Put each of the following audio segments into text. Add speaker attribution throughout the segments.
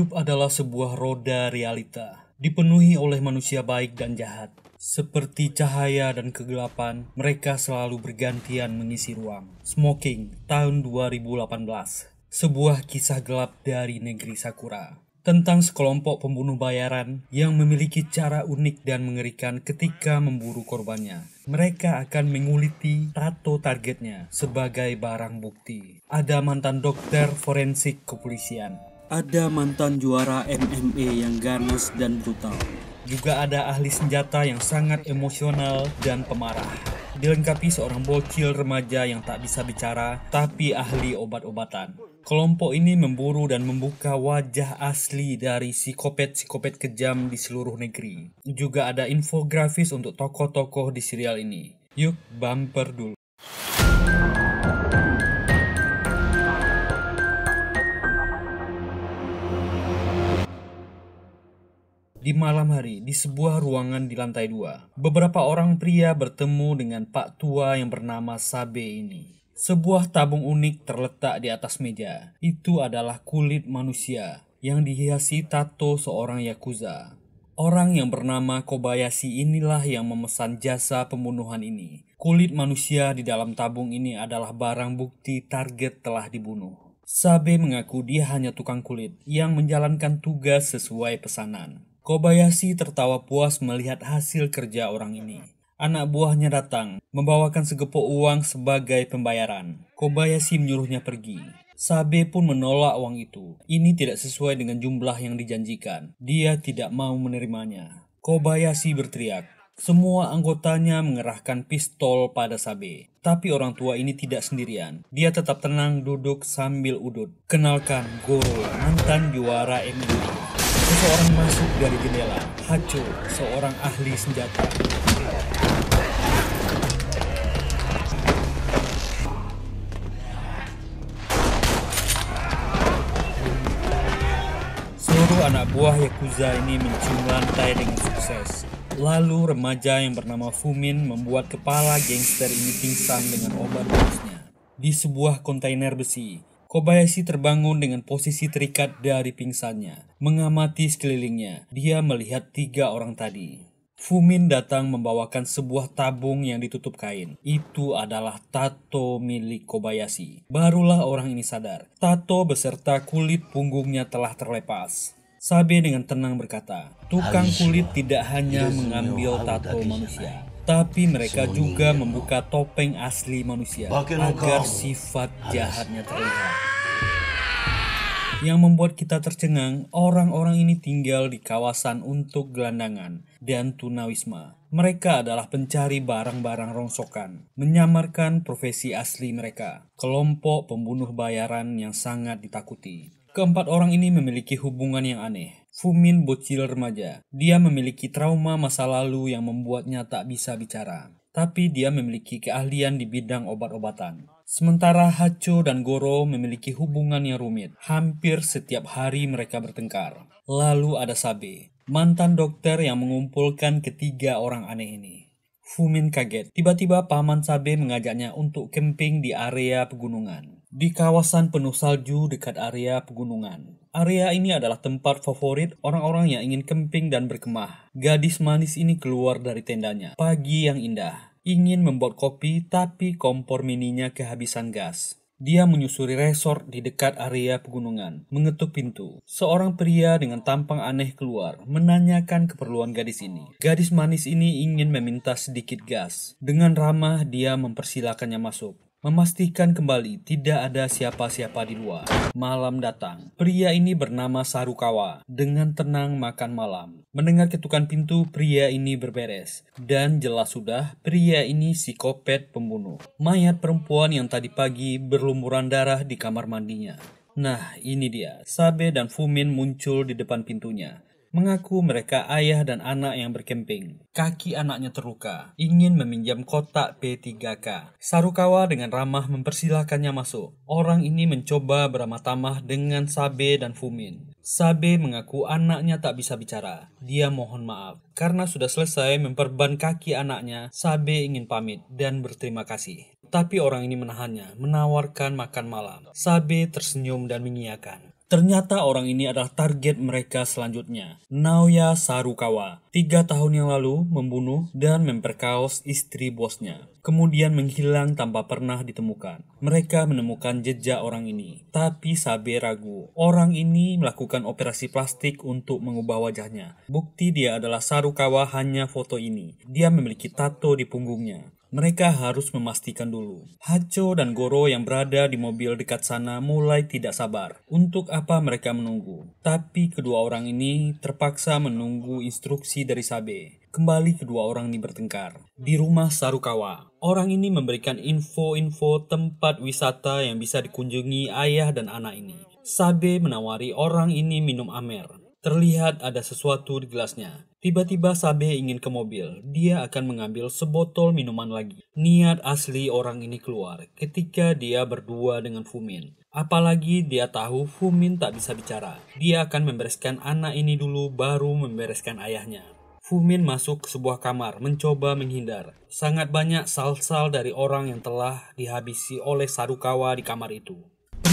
Speaker 1: Hidup adalah sebuah roda realita, dipenuhi oleh manusia baik dan jahat. Seperti cahaya dan kegelapan, mereka selalu bergantian mengisi ruang. Smoking, tahun 2018. Sebuah kisah gelap dari negeri Sakura. Tentang sekelompok pembunuh bayaran yang memiliki cara unik dan mengerikan ketika memburu korbannya. Mereka akan menguliti tato targetnya sebagai barang bukti. Ada mantan dokter forensik kepolisian ada mantan juara MMA yang ganas dan brutal. Juga ada ahli senjata yang sangat emosional dan pemarah. Dilengkapi seorang bocil remaja yang tak bisa bicara, tapi ahli obat-obatan. Kelompok ini memburu dan membuka wajah asli dari psikopat-psikopat kejam di seluruh negeri. Juga ada infografis untuk tokoh-tokoh di serial ini. Yuk bumper dulu. Di malam hari, di sebuah ruangan di lantai dua, beberapa orang pria bertemu dengan pak tua yang bernama Sabe ini. Sebuah tabung unik terletak di atas meja. Itu adalah kulit manusia yang dihiasi tato seorang Yakuza. Orang yang bernama Kobayashi inilah yang memesan jasa pembunuhan ini. Kulit manusia di dalam tabung ini adalah barang bukti target telah dibunuh. Sabe mengaku dia hanya tukang kulit yang menjalankan tugas sesuai pesanan. Kobayashi tertawa puas melihat hasil kerja orang ini. Anak buahnya datang, membawakan segepok uang sebagai pembayaran. Kobayashi menyuruhnya pergi. Sabe pun menolak uang itu. Ini tidak sesuai dengan jumlah yang dijanjikan. Dia tidak mau menerimanya. Kobayashi berteriak. Semua anggotanya mengerahkan pistol pada Sabe. Tapi orang tua ini tidak sendirian. Dia tetap tenang duduk sambil udut. Kenalkan Goro, mantan juara MMA. Seseorang masuk dari jendela. Hacho, seorang ahli senjata. Seluruh anak buah Yakuza ini mencium lantai dengan sukses. Lalu remaja yang bernama Fumin membuat kepala gangster ini pingsan dengan obat busnya di sebuah kontainer besi. Kobayashi terbangun dengan posisi terikat dari pingsannya, mengamati sekelilingnya. Dia melihat tiga orang tadi. Fumin datang membawakan sebuah tabung yang ditutup kain. Itu adalah tato milik Kobayashi. Barulah orang ini sadar, tato beserta kulit punggungnya telah terlepas. Sabe dengan tenang berkata, tukang kulit tidak hanya mengambil tato
Speaker 2: manusia,
Speaker 1: tetapi mereka juga ya. membuka topeng asli manusia agar sifat jahatnya terlihat. Yang membuat kita tercengang, orang-orang ini tinggal di kawasan untuk gelandangan dan tunawisma. Mereka adalah pencari barang-barang rongsokan, menyamarkan profesi asli mereka, kelompok pembunuh bayaran yang sangat ditakuti. Keempat orang ini memiliki hubungan yang aneh. Fumin bocil remaja. Dia memiliki trauma masa lalu yang membuatnya tak bisa bicara. Tapi dia memiliki keahlian di bidang obat-obatan. Sementara Hacho dan Goro memiliki hubungan yang rumit. Hampir setiap hari mereka bertengkar. Lalu ada Sabe, mantan dokter yang mengumpulkan ketiga orang aneh ini. Fumin kaget. Tiba-tiba paman Sabe mengajaknya untuk kemping di area pegunungan. Di kawasan penuh salju dekat area pegunungan. Area ini adalah tempat favorit orang-orang yang ingin kemping dan berkemah. Gadis manis ini keluar dari tendanya. Pagi yang indah. Ingin membuat kopi tapi kompor mininya kehabisan gas. Dia menyusuri resort di dekat area pegunungan, mengetuk pintu. Seorang pria dengan tampang aneh keluar, menanyakan keperluan gadis ini. Gadis manis ini ingin meminta sedikit gas. Dengan ramah, dia mempersilakannya masuk memastikan kembali tidak ada siapa-siapa di luar. Malam datang, pria ini bernama Sarukawa dengan tenang makan malam. Mendengar ketukan pintu, pria ini berberes. Dan jelas sudah, pria ini psikopat pembunuh. Mayat perempuan yang tadi pagi berlumuran darah di kamar mandinya. Nah, ini dia. Sabe dan Fumin muncul di depan pintunya. Mengaku mereka ayah dan anak yang berkemping. Kaki anaknya terluka, ingin meminjam kotak P3K. Sarukawa dengan ramah mempersilahkannya masuk. Orang ini mencoba beramah tamah dengan Sabe dan Fumin. Sabe mengaku anaknya tak bisa bicara. Dia mohon maaf. Karena sudah selesai memperban kaki anaknya, Sabe ingin pamit dan berterima kasih. Tapi orang ini menahannya, menawarkan makan malam. Sabe tersenyum dan mengiyakan. Ternyata orang ini adalah target mereka selanjutnya. Naoya Sarukawa, tiga tahun yang lalu membunuh dan memperkaos istri bosnya. Kemudian menghilang tanpa pernah ditemukan. Mereka menemukan jejak orang ini. Tapi Sabe ragu. Orang ini melakukan operasi plastik untuk mengubah wajahnya. Bukti dia adalah Sarukawa hanya foto ini. Dia memiliki tato di punggungnya mereka harus memastikan dulu. Hacho dan Goro yang berada di mobil dekat sana mulai tidak sabar. Untuk apa mereka menunggu? Tapi kedua orang ini terpaksa menunggu instruksi dari Sabe. Kembali kedua orang ini bertengkar. Di rumah Sarukawa, orang ini memberikan info-info tempat wisata yang bisa dikunjungi ayah dan anak ini. Sabe menawari orang ini minum amer. Terlihat ada sesuatu di gelasnya. Tiba-tiba Sabe ingin ke mobil. Dia akan mengambil sebotol minuman lagi. Niat asli orang ini keluar ketika dia berdua dengan Fumin. Apalagi dia tahu Fumin tak bisa bicara. Dia akan membereskan anak ini dulu baru membereskan ayahnya. Fumin masuk ke sebuah kamar mencoba menghindar. Sangat banyak sal dari orang yang telah dihabisi oleh Sarukawa di kamar itu.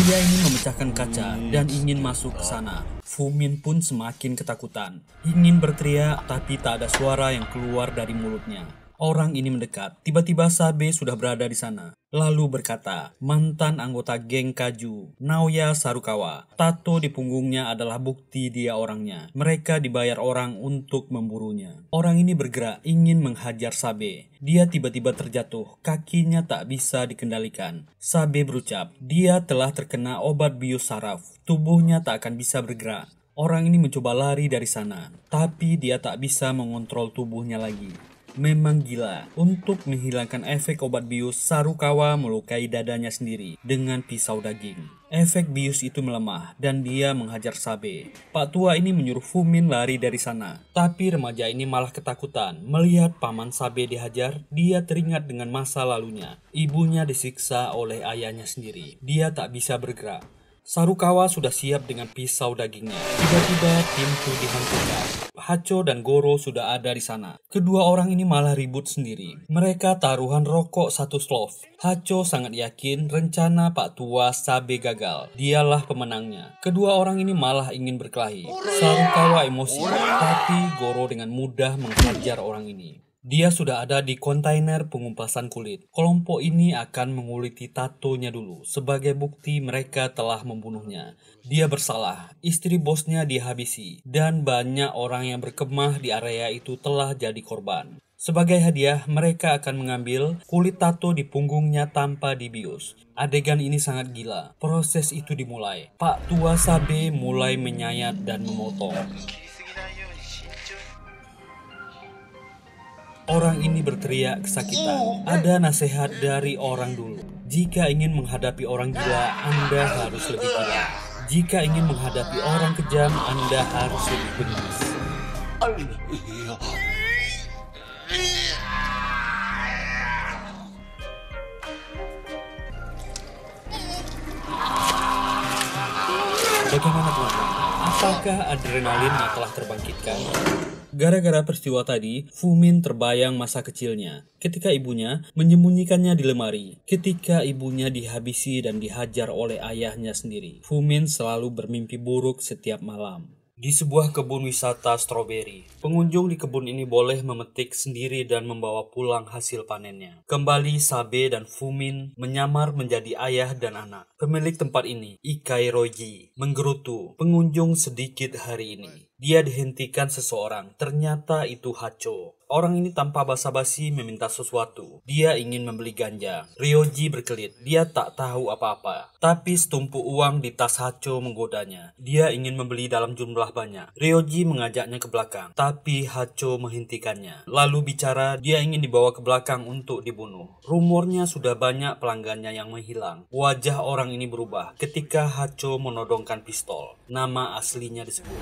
Speaker 1: Dia ingin memecahkan kaca dan ingin masuk ke sana. Fumin pun semakin ketakutan, ingin berteriak tapi tak ada suara yang keluar dari mulutnya. Orang ini mendekat. Tiba-tiba Sabe sudah berada di sana. Lalu berkata, mantan anggota geng Kaju, Naoya Sarukawa. Tato di punggungnya adalah bukti dia orangnya. Mereka dibayar orang untuk memburunya. Orang ini bergerak ingin menghajar Sabe. Dia tiba-tiba terjatuh, kakinya tak bisa dikendalikan. Sabe berucap, dia telah terkena obat bius saraf. Tubuhnya tak akan bisa bergerak. Orang ini mencoba lari dari sana, tapi dia tak bisa mengontrol tubuhnya lagi memang gila untuk menghilangkan efek obat bius Sarukawa melukai dadanya sendiri dengan pisau daging. Efek bius itu melemah dan dia menghajar Sabe. Pak tua ini menyuruh Fumin lari dari sana. Tapi remaja ini malah ketakutan melihat paman Sabe dihajar. Dia teringat dengan masa lalunya. Ibunya disiksa oleh ayahnya sendiri. Dia tak bisa bergerak. Sarukawa sudah siap dengan pisau dagingnya. Tiba-tiba pintu dihancurkan. Hacho dan Goro sudah ada di sana. Kedua orang ini malah ribut sendiri. Mereka taruhan rokok satu slof. Hacho sangat yakin rencana Pak Tua Sabe gagal. Dialah pemenangnya. Kedua orang ini malah ingin berkelahi. Sarukawa emosi, tapi Goro dengan mudah menghajar orang ini. Dia sudah ada di kontainer pengumpasan kulit. Kelompok ini akan menguliti tatonya dulu sebagai bukti mereka telah membunuhnya. Dia bersalah, istri bosnya dihabisi, dan banyak orang yang berkemah di area itu telah jadi korban. Sebagai hadiah, mereka akan mengambil kulit tato di punggungnya tanpa dibius. Adegan ini sangat gila. Proses itu dimulai. Pak tua Sabe mulai menyayat dan memotong. Orang ini berteriak kesakitan. Ada nasihat dari orang dulu. Jika ingin menghadapi orang gila, Anda harus lebih tenang. Jika ingin menghadapi orang kejam, Anda harus lebih benar. Bagaimana teman-teman? Apakah adrenalin yang telah terbangkitkan? Gara-gara peristiwa tadi, Fumin terbayang masa kecilnya. Ketika ibunya menyembunyikannya di lemari, ketika ibunya dihabisi dan dihajar oleh ayahnya sendiri, Fumin selalu bermimpi buruk setiap malam di sebuah kebun wisata stroberi. Pengunjung di kebun ini boleh memetik sendiri dan membawa pulang hasil panennya. Kembali Sabe dan Fumin menyamar menjadi ayah dan anak. Pemilik tempat ini, Ikai Roji, menggerutu pengunjung sedikit hari ini. Dia dihentikan seseorang, ternyata itu Hacho. Orang ini tanpa basa-basi meminta sesuatu. Dia ingin membeli ganja. Ryoji berkelit. Dia tak tahu apa-apa. Tapi setumpuk uang di tas Hacho menggodanya. Dia ingin membeli dalam jumlah banyak. Ryoji mengajaknya ke belakang. Tapi Hacho menghentikannya. Lalu bicara dia ingin dibawa ke belakang untuk dibunuh. Rumornya sudah banyak pelanggannya yang menghilang. Wajah orang ini berubah ketika Hacho menodongkan pistol. Nama aslinya disebut.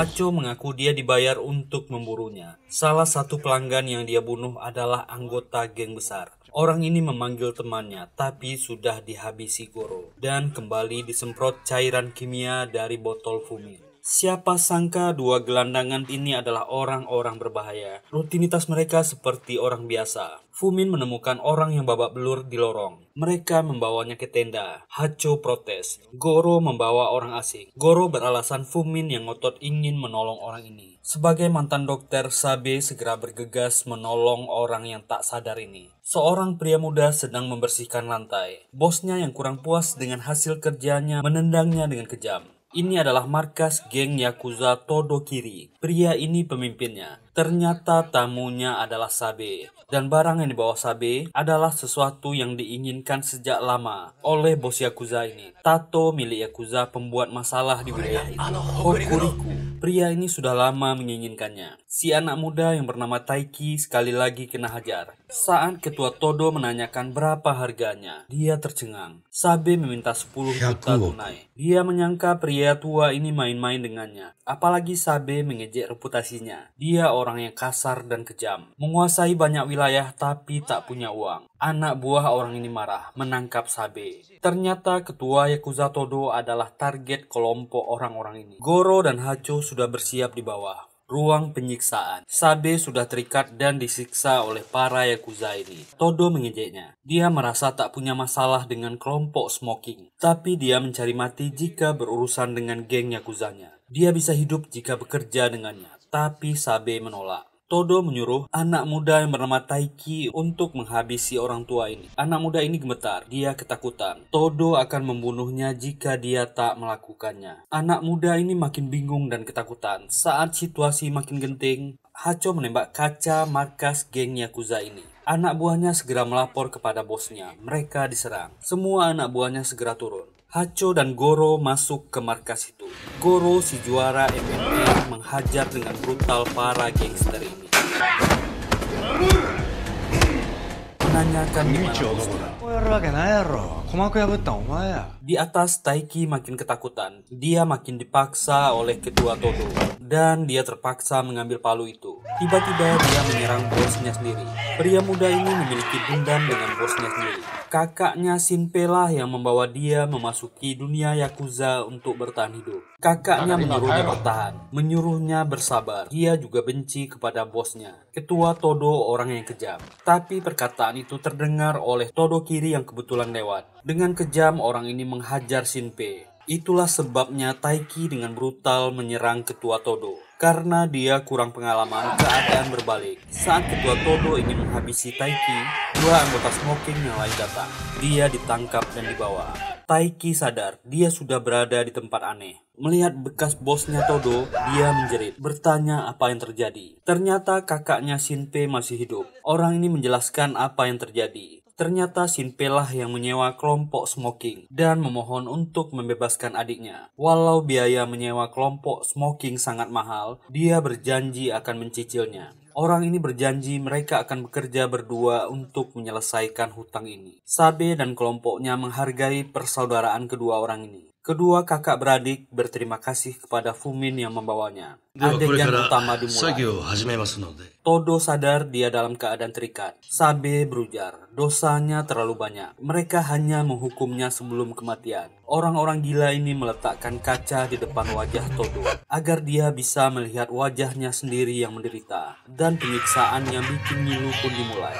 Speaker 1: Hacho mengaku dia dibayar untuk memburunya. Salah satu pelanggan yang dia bunuh adalah anggota geng besar. Orang ini memanggil temannya, tapi sudah dihabisi Goro dan kembali disemprot cairan kimia dari botol fumil. Siapa sangka dua gelandangan ini adalah orang-orang berbahaya. Rutinitas mereka seperti orang biasa. Fumin menemukan orang yang babak belur di lorong. Mereka membawanya ke tenda. Hacho protes. Goro membawa orang asing. Goro beralasan Fumin yang ngotot ingin menolong orang ini. Sebagai mantan dokter, Sabe segera bergegas menolong orang yang tak sadar ini. Seorang pria muda sedang membersihkan lantai. Bosnya yang kurang puas dengan hasil kerjanya menendangnya dengan kejam. Ini adalah markas geng Yakuza Todokiri. Pria ini pemimpinnya. Ternyata tamunya adalah Sabe, dan barang yang dibawa Sabe adalah sesuatu yang diinginkan sejak lama oleh bos Yakuza ini. Tato milik Yakuza pembuat masalah di wilayah ini oh, Hokuriku. Pria ini sudah lama menginginkannya si anak muda yang bernama Taiki sekali lagi kena hajar. Saat ketua Todo menanyakan berapa harganya, dia tercengang. Sabe meminta 10 ya
Speaker 2: juta tunai.
Speaker 1: Dia menyangka pria tua ini main-main dengannya. Apalagi Sabe mengejek reputasinya. Dia orang yang kasar dan kejam. Menguasai banyak wilayah tapi tak punya uang. Anak buah orang ini marah, menangkap Sabe. Ternyata ketua Yakuza Todo adalah target kelompok orang-orang ini. Goro dan Hacho sudah bersiap di bawah ruang penyiksaan. Sabe sudah terikat dan disiksa oleh para Yakuza ini. Todo mengejeknya. Dia merasa tak punya masalah dengan kelompok smoking. Tapi dia mencari mati jika berurusan dengan geng Yakuzanya. Dia bisa hidup jika bekerja dengannya. Tapi Sabe menolak. Todo menyuruh anak muda yang bernama Taiki untuk menghabisi orang tua ini. Anak muda ini gemetar, dia ketakutan. Todo akan membunuhnya jika dia tak melakukannya. Anak muda ini makin bingung dan ketakutan. Saat situasi makin genting, Hacho menembak kaca markas geng Yakuza ini. Anak buahnya segera melapor kepada bosnya. Mereka diserang. Semua anak buahnya segera turun. Hacho dan Goro masuk ke markas itu. Goro si juara MMA menghajar dengan brutal para gangster ini. Menanyakan di mana わるわけないやろ鼓膜破ったんお前や ya? Di atas Taiki makin ketakutan, dia makin dipaksa oleh ketua Toto Dan dia terpaksa mengambil palu itu. Tiba-tiba dia menyerang bosnya sendiri. Pria muda ini memiliki dendam dengan bosnya sendiri. Kakaknya Shinpei lah yang membawa dia memasuki dunia Yakuza untuk bertahan hidup. Kakaknya menyuruhnya bertahan, menyuruhnya bersabar. Dia juga benci kepada bosnya. Ketua Todo orang yang kejam. Tapi perkataan itu terdengar oleh Todo kiri yang kebetulan lewat. Dengan kejam orang ini menghajar Shinpei. Itulah sebabnya Taiki dengan brutal menyerang ketua Todo. Karena dia kurang pengalaman, keadaan berbalik. Saat ketua Todo ingin menghabisi Taiki, dua anggota smoking yang lain datang. Dia ditangkap dan dibawa. Taiki sadar dia sudah berada di tempat aneh. Melihat bekas bosnya Todo, dia menjerit, bertanya apa yang terjadi. Ternyata kakaknya Shinpei masih hidup. Orang ini menjelaskan apa yang terjadi. Ternyata Shinpei lah yang menyewa kelompok smoking dan memohon untuk membebaskan adiknya. Walau biaya menyewa kelompok smoking sangat mahal, dia berjanji akan mencicilnya. Orang ini berjanji mereka akan bekerja berdua untuk menyelesaikan hutang ini. Sabe dan kelompoknya menghargai persaudaraan kedua orang ini. Kedua kakak beradik berterima kasih kepada Fumin yang membawanya. Adegan utama dimulai. Todo sadar dia dalam keadaan terikat. Sabe berujar, dosanya terlalu banyak. Mereka hanya menghukumnya sebelum kematian. Orang-orang gila ini meletakkan kaca di depan wajah Todo agar dia bisa melihat wajahnya sendiri yang menderita dan penyiksaan yang bikin ngilu pun dimulai.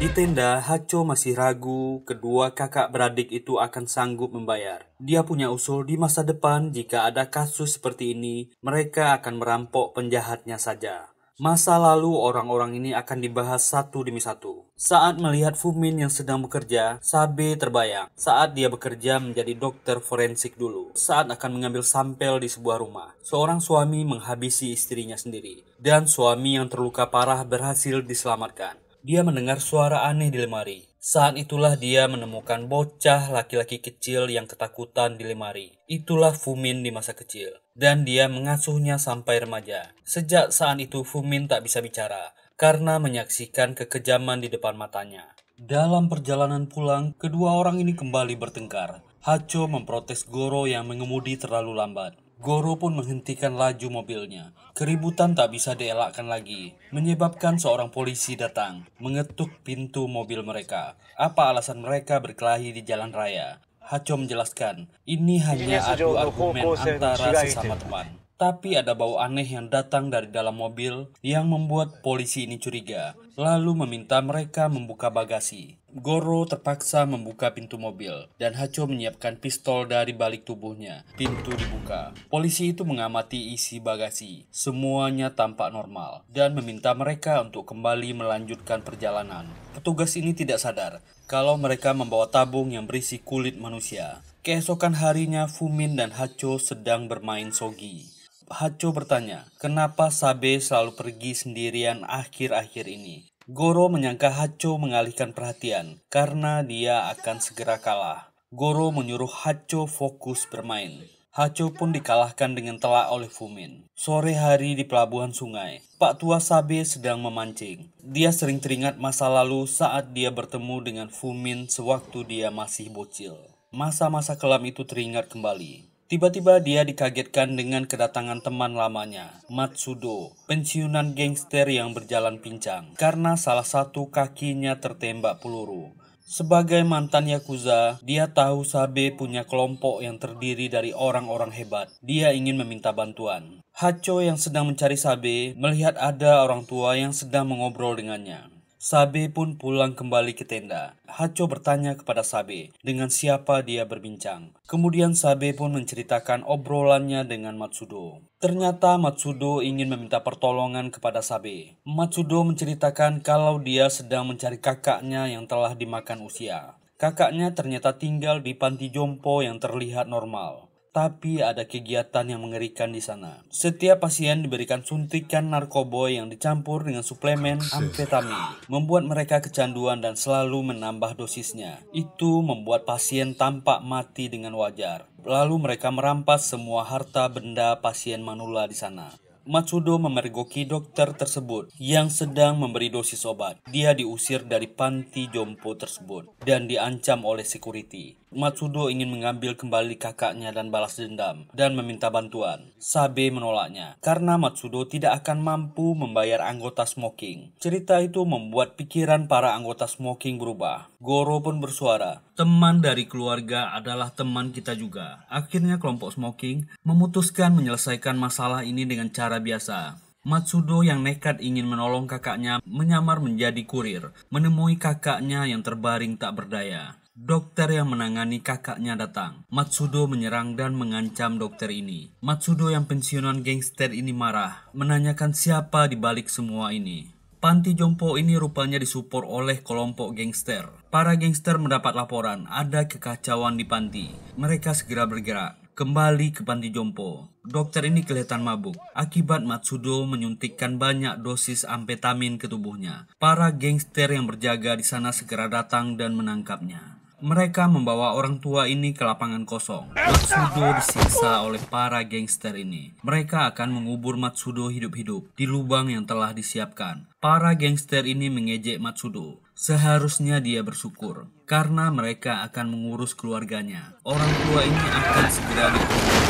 Speaker 1: Di tenda, Haco masih ragu kedua kakak beradik itu akan sanggup membayar. Dia punya usul di masa depan jika ada kasus seperti ini, mereka akan merampok penjahatnya saja. Masa lalu orang-orang ini akan dibahas satu demi satu. Saat melihat Fumin yang sedang bekerja, Sabe terbayang. Saat dia bekerja menjadi dokter forensik dulu. Saat akan mengambil sampel di sebuah rumah, seorang suami menghabisi istrinya sendiri. Dan suami yang terluka parah berhasil diselamatkan dia mendengar suara aneh di lemari. Saat itulah dia menemukan bocah laki-laki kecil yang ketakutan di lemari. Itulah Fumin di masa kecil. Dan dia mengasuhnya sampai remaja. Sejak saat itu Fumin tak bisa bicara karena menyaksikan kekejaman di depan matanya. Dalam perjalanan pulang, kedua orang ini kembali bertengkar. Hacho memprotes Goro yang mengemudi terlalu lambat. Goro pun menghentikan laju mobilnya. Keributan tak bisa dielakkan lagi, menyebabkan seorang polisi datang, mengetuk pintu mobil mereka. Apa alasan mereka berkelahi di jalan raya? Hacho menjelaskan, ini hanya adu argumen antara sesama teman. Tapi ada bau aneh yang datang dari dalam mobil yang membuat polisi ini curiga, lalu meminta mereka membuka bagasi. Goro terpaksa membuka pintu mobil dan Hacho menyiapkan pistol dari balik tubuhnya. Pintu dibuka. Polisi itu mengamati isi bagasi. Semuanya tampak normal dan meminta mereka untuk kembali melanjutkan perjalanan. Petugas ini tidak sadar kalau mereka membawa tabung yang berisi kulit manusia. Keesokan harinya Fumin dan Hacho sedang bermain sogi. Hacho bertanya, kenapa Sabe selalu pergi sendirian akhir-akhir ini? Goro menyangka Hacho mengalihkan perhatian karena dia akan segera kalah. Goro menyuruh Hacho fokus bermain. Hacho pun dikalahkan dengan telak oleh Fumin. Sore hari di pelabuhan sungai, Pak Tua Sabe sedang memancing. Dia sering teringat masa lalu saat dia bertemu dengan Fumin sewaktu dia masih bocil. Masa-masa kelam itu teringat kembali. Tiba-tiba dia dikagetkan dengan kedatangan teman lamanya, Matsudo, pensiunan gangster yang berjalan pincang karena salah satu kakinya tertembak peluru. Sebagai mantan Yakuza, dia tahu Sabe punya kelompok yang terdiri dari orang-orang hebat. Dia ingin meminta bantuan. Hacho yang sedang mencari Sabe melihat ada orang tua yang sedang mengobrol dengannya. Sabe pun pulang kembali ke tenda. Haco bertanya kepada Sabe dengan siapa dia berbincang. Kemudian Sabe pun menceritakan obrolannya dengan Matsudo. Ternyata Matsudo ingin meminta pertolongan kepada Sabe. Matsudo menceritakan kalau dia sedang mencari kakaknya yang telah dimakan usia. Kakaknya ternyata tinggal di panti jompo yang terlihat normal tapi ada kegiatan yang mengerikan di sana. Setiap pasien diberikan suntikan narkoba yang dicampur dengan suplemen amfetamin, membuat mereka kecanduan dan selalu menambah dosisnya. Itu membuat pasien tampak mati dengan wajar. Lalu mereka merampas semua harta benda pasien Manula di sana. Matsudo memergoki dokter tersebut yang sedang memberi dosis obat. Dia diusir dari panti jompo tersebut dan diancam oleh security. Matsudo ingin mengambil kembali kakaknya dan balas dendam dan meminta bantuan. Sabe menolaknya karena Matsudo tidak akan mampu membayar anggota Smoking. Cerita itu membuat pikiran para anggota Smoking berubah. Goro pun bersuara, "Teman dari keluarga adalah teman kita juga." Akhirnya kelompok Smoking memutuskan menyelesaikan masalah ini dengan cara biasa. Matsudo yang nekat ingin menolong kakaknya menyamar menjadi kurir, menemui kakaknya yang terbaring tak berdaya. Dokter yang menangani kakaknya datang. Matsudo menyerang dan mengancam dokter ini. Matsudo yang pensiunan gangster ini marah, menanyakan siapa di balik semua ini. Panti jompo ini rupanya disupport oleh kelompok gangster. Para gangster mendapat laporan ada kekacauan di panti. Mereka segera bergerak kembali ke panti jompo. Dokter ini kelihatan mabuk akibat Matsudo menyuntikkan banyak dosis amfetamin ke tubuhnya. Para gangster yang berjaga di sana segera datang dan menangkapnya mereka membawa orang tua ini ke lapangan kosong. Matsudo disiksa oleh para gangster ini. Mereka akan mengubur Matsudo hidup-hidup di lubang yang telah disiapkan. Para gangster ini mengejek Matsudo. Seharusnya dia bersyukur karena mereka akan mengurus keluarganya. Orang tua ini akan segera dikubur.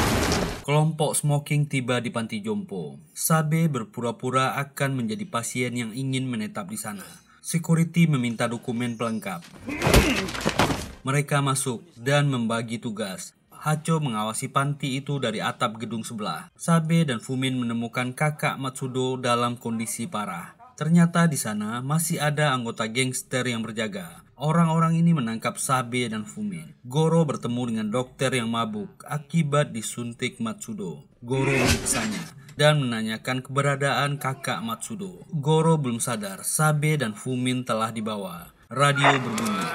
Speaker 1: Kelompok smoking tiba di panti jompo. Sabe berpura-pura akan menjadi pasien yang ingin menetap di sana. Security meminta dokumen pelengkap. Mereka masuk dan membagi tugas. Hacho mengawasi panti itu dari atap gedung sebelah. Sabe dan Fumin menemukan kakak Matsudo dalam kondisi parah. Ternyata di sana masih ada anggota gangster yang berjaga. Orang-orang ini menangkap Sabe dan Fumin. Goro bertemu dengan dokter yang mabuk akibat disuntik Matsudo. Goro memiksanya dan menanyakan keberadaan kakak Matsudo. Goro belum sadar Sabe dan Fumin telah dibawa. Radio berbunyi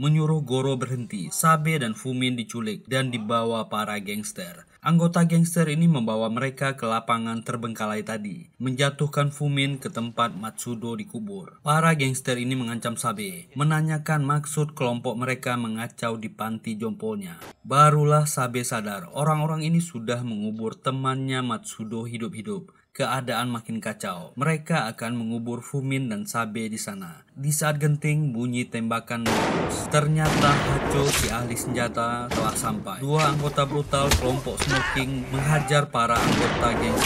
Speaker 1: menyuruh Goro berhenti. Sabe dan Fumin diculik dan dibawa para gangster. Anggota gangster ini membawa mereka ke lapangan terbengkalai tadi, menjatuhkan Fumin ke tempat Matsudo dikubur. Para gangster ini mengancam Sabe, menanyakan maksud kelompok mereka mengacau di panti jomponya. Barulah Sabe sadar orang-orang ini sudah mengubur temannya Matsudo hidup-hidup keadaan makin kacau. Mereka akan mengubur Fumin dan Sabe di sana. Di saat genting, bunyi tembakan meletus. Ternyata Hacho si ahli senjata telah sampai. Dua anggota brutal kelompok smoking menghajar para anggota geng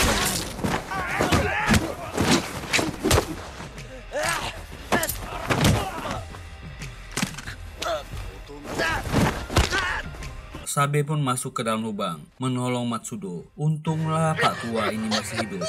Speaker 1: Sabe pun masuk ke dalam lubang, menolong Matsudo. Untunglah Pak Tua ini masih hidup.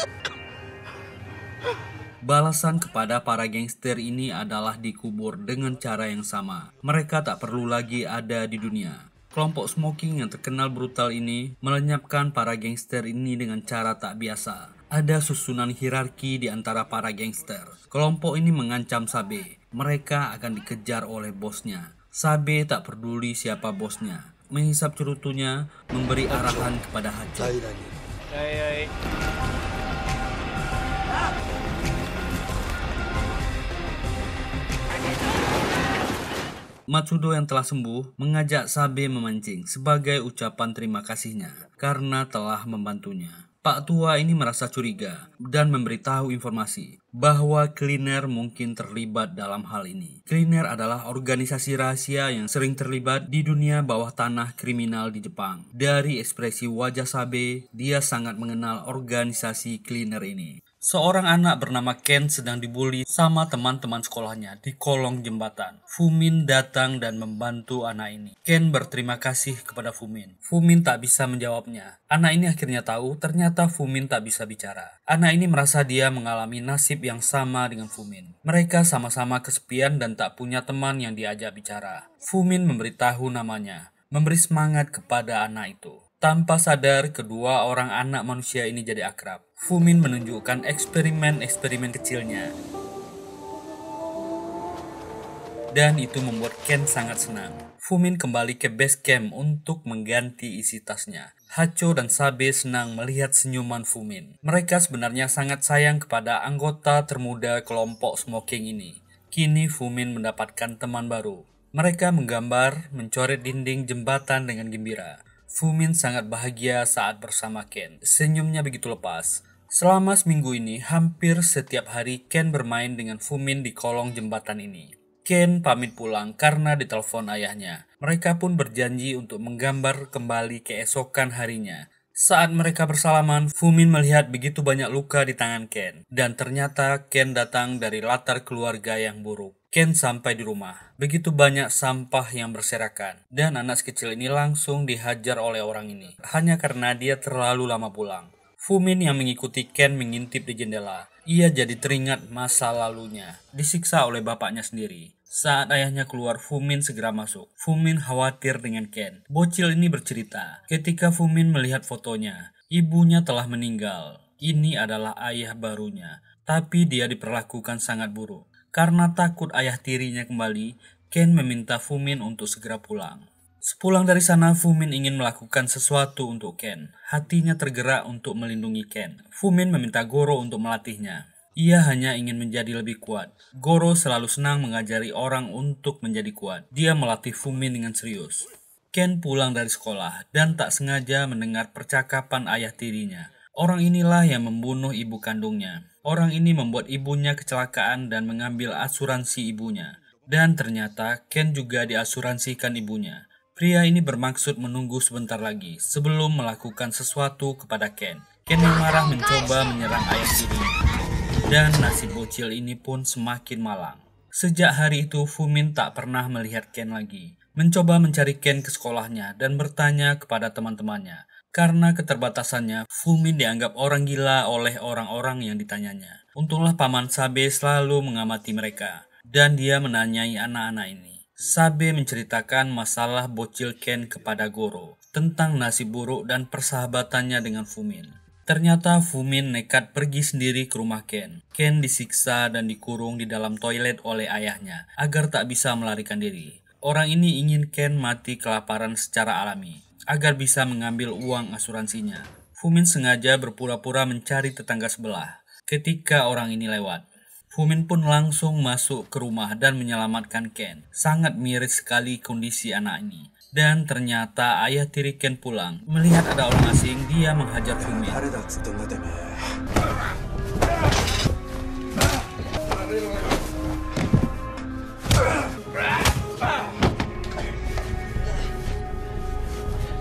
Speaker 1: Balasan kepada para gangster ini adalah dikubur dengan cara yang sama. Mereka tak perlu lagi ada di dunia. Kelompok smoking yang terkenal brutal ini melenyapkan para gangster ini dengan cara tak biasa. Ada susunan hierarki di antara para gangster. Kelompok ini mengancam Sabe. Mereka akan dikejar oleh bosnya. Sabe tak peduli siapa bosnya menghisap cerutunya memberi arahan kepada Hacho. Matsudo yang telah sembuh mengajak Sabe memancing sebagai ucapan terima kasihnya karena telah membantunya. Pak tua ini merasa curiga dan memberitahu informasi bahwa Cleaner mungkin terlibat dalam hal ini. Cleaner adalah organisasi rahasia yang sering terlibat di dunia bawah tanah kriminal di Jepang. Dari ekspresi wajah Sabe, dia sangat mengenal organisasi Cleaner ini. Seorang anak bernama Ken sedang dibully sama teman-teman sekolahnya di kolong jembatan. Fumin datang dan membantu anak ini. Ken berterima kasih kepada Fumin. Fumin tak bisa menjawabnya. Anak ini akhirnya tahu ternyata Fumin tak bisa bicara. Anak ini merasa dia mengalami nasib yang sama dengan Fumin. Mereka sama-sama kesepian dan tak punya teman yang diajak bicara. Fumin memberitahu namanya, memberi semangat kepada anak itu. Tanpa sadar, kedua orang anak manusia ini jadi akrab. Fumin menunjukkan eksperimen-eksperimen kecilnya. Dan itu membuat Ken sangat senang. Fumin kembali ke base camp untuk mengganti isi tasnya. Hacho dan Sabe senang melihat senyuman Fumin. Mereka sebenarnya sangat sayang kepada anggota termuda kelompok smoking ini. Kini Fumin mendapatkan teman baru. Mereka menggambar, mencoret dinding jembatan dengan gembira. Fumin sangat bahagia saat bersama Ken. Senyumnya begitu lepas. Selama seminggu ini, hampir setiap hari Ken bermain dengan Fumin di kolong jembatan ini. Ken pamit pulang karena ditelepon ayahnya. Mereka pun berjanji untuk menggambar kembali keesokan harinya. Saat mereka bersalaman, Fumin melihat begitu banyak luka di tangan Ken. Dan ternyata Ken datang dari latar keluarga yang buruk. Ken sampai di rumah. Begitu banyak sampah yang berserakan. Dan anak kecil ini langsung dihajar oleh orang ini. Hanya karena dia terlalu lama pulang. Fumin yang mengikuti Ken mengintip di jendela. Ia jadi teringat masa lalunya, disiksa oleh bapaknya sendiri. Saat ayahnya keluar, Fumin segera masuk. Fumin khawatir dengan Ken. Bocil ini bercerita, ketika Fumin melihat fotonya, ibunya telah meninggal. Ini adalah ayah barunya, tapi dia diperlakukan sangat buruk. Karena takut ayah tirinya kembali, Ken meminta Fumin untuk segera pulang. Sepulang dari sana, Fumin ingin melakukan sesuatu untuk Ken. Hatinya tergerak untuk melindungi Ken. Fumin meminta Goro untuk melatihnya.
Speaker 2: Ia hanya
Speaker 1: ingin menjadi lebih kuat. Goro selalu senang mengajari orang untuk menjadi kuat. Dia melatih Fumin dengan serius. Ken pulang dari sekolah dan tak sengaja mendengar percakapan ayah tirinya. Orang inilah yang membunuh ibu kandungnya. Orang ini membuat ibunya kecelakaan dan mengambil asuransi ibunya. Dan ternyata Ken juga diasuransikan ibunya. Pria ini bermaksud menunggu sebentar lagi sebelum melakukan sesuatu kepada Ken. Ken yang marah mencoba menyerang ayah ini Dan nasib bocil ini pun semakin malang. Sejak hari itu Fumin tak pernah melihat Ken lagi. Mencoba mencari Ken ke sekolahnya dan bertanya kepada teman-temannya. Karena keterbatasannya, Fumin dianggap orang gila oleh orang-orang yang ditanyanya. Untunglah Paman Sabe selalu mengamati mereka. Dan dia menanyai anak-anak ini. Sabe menceritakan masalah bocil Ken kepada Goro tentang nasib buruk dan persahabatannya dengan Fumin. Ternyata Fumin nekat pergi sendiri ke rumah Ken. Ken disiksa dan dikurung di dalam toilet oleh ayahnya agar tak bisa melarikan diri. Orang ini ingin Ken mati kelaparan secara alami agar bisa mengambil uang asuransinya. Fumin sengaja berpura-pura mencari tetangga sebelah ketika orang ini lewat. Fumin pun langsung masuk ke rumah dan menyelamatkan Ken. Sangat mirip sekali kondisi anak ini. Dan ternyata ayah tiri Ken pulang. Melihat ada orang asing, dia menghajar Fumin.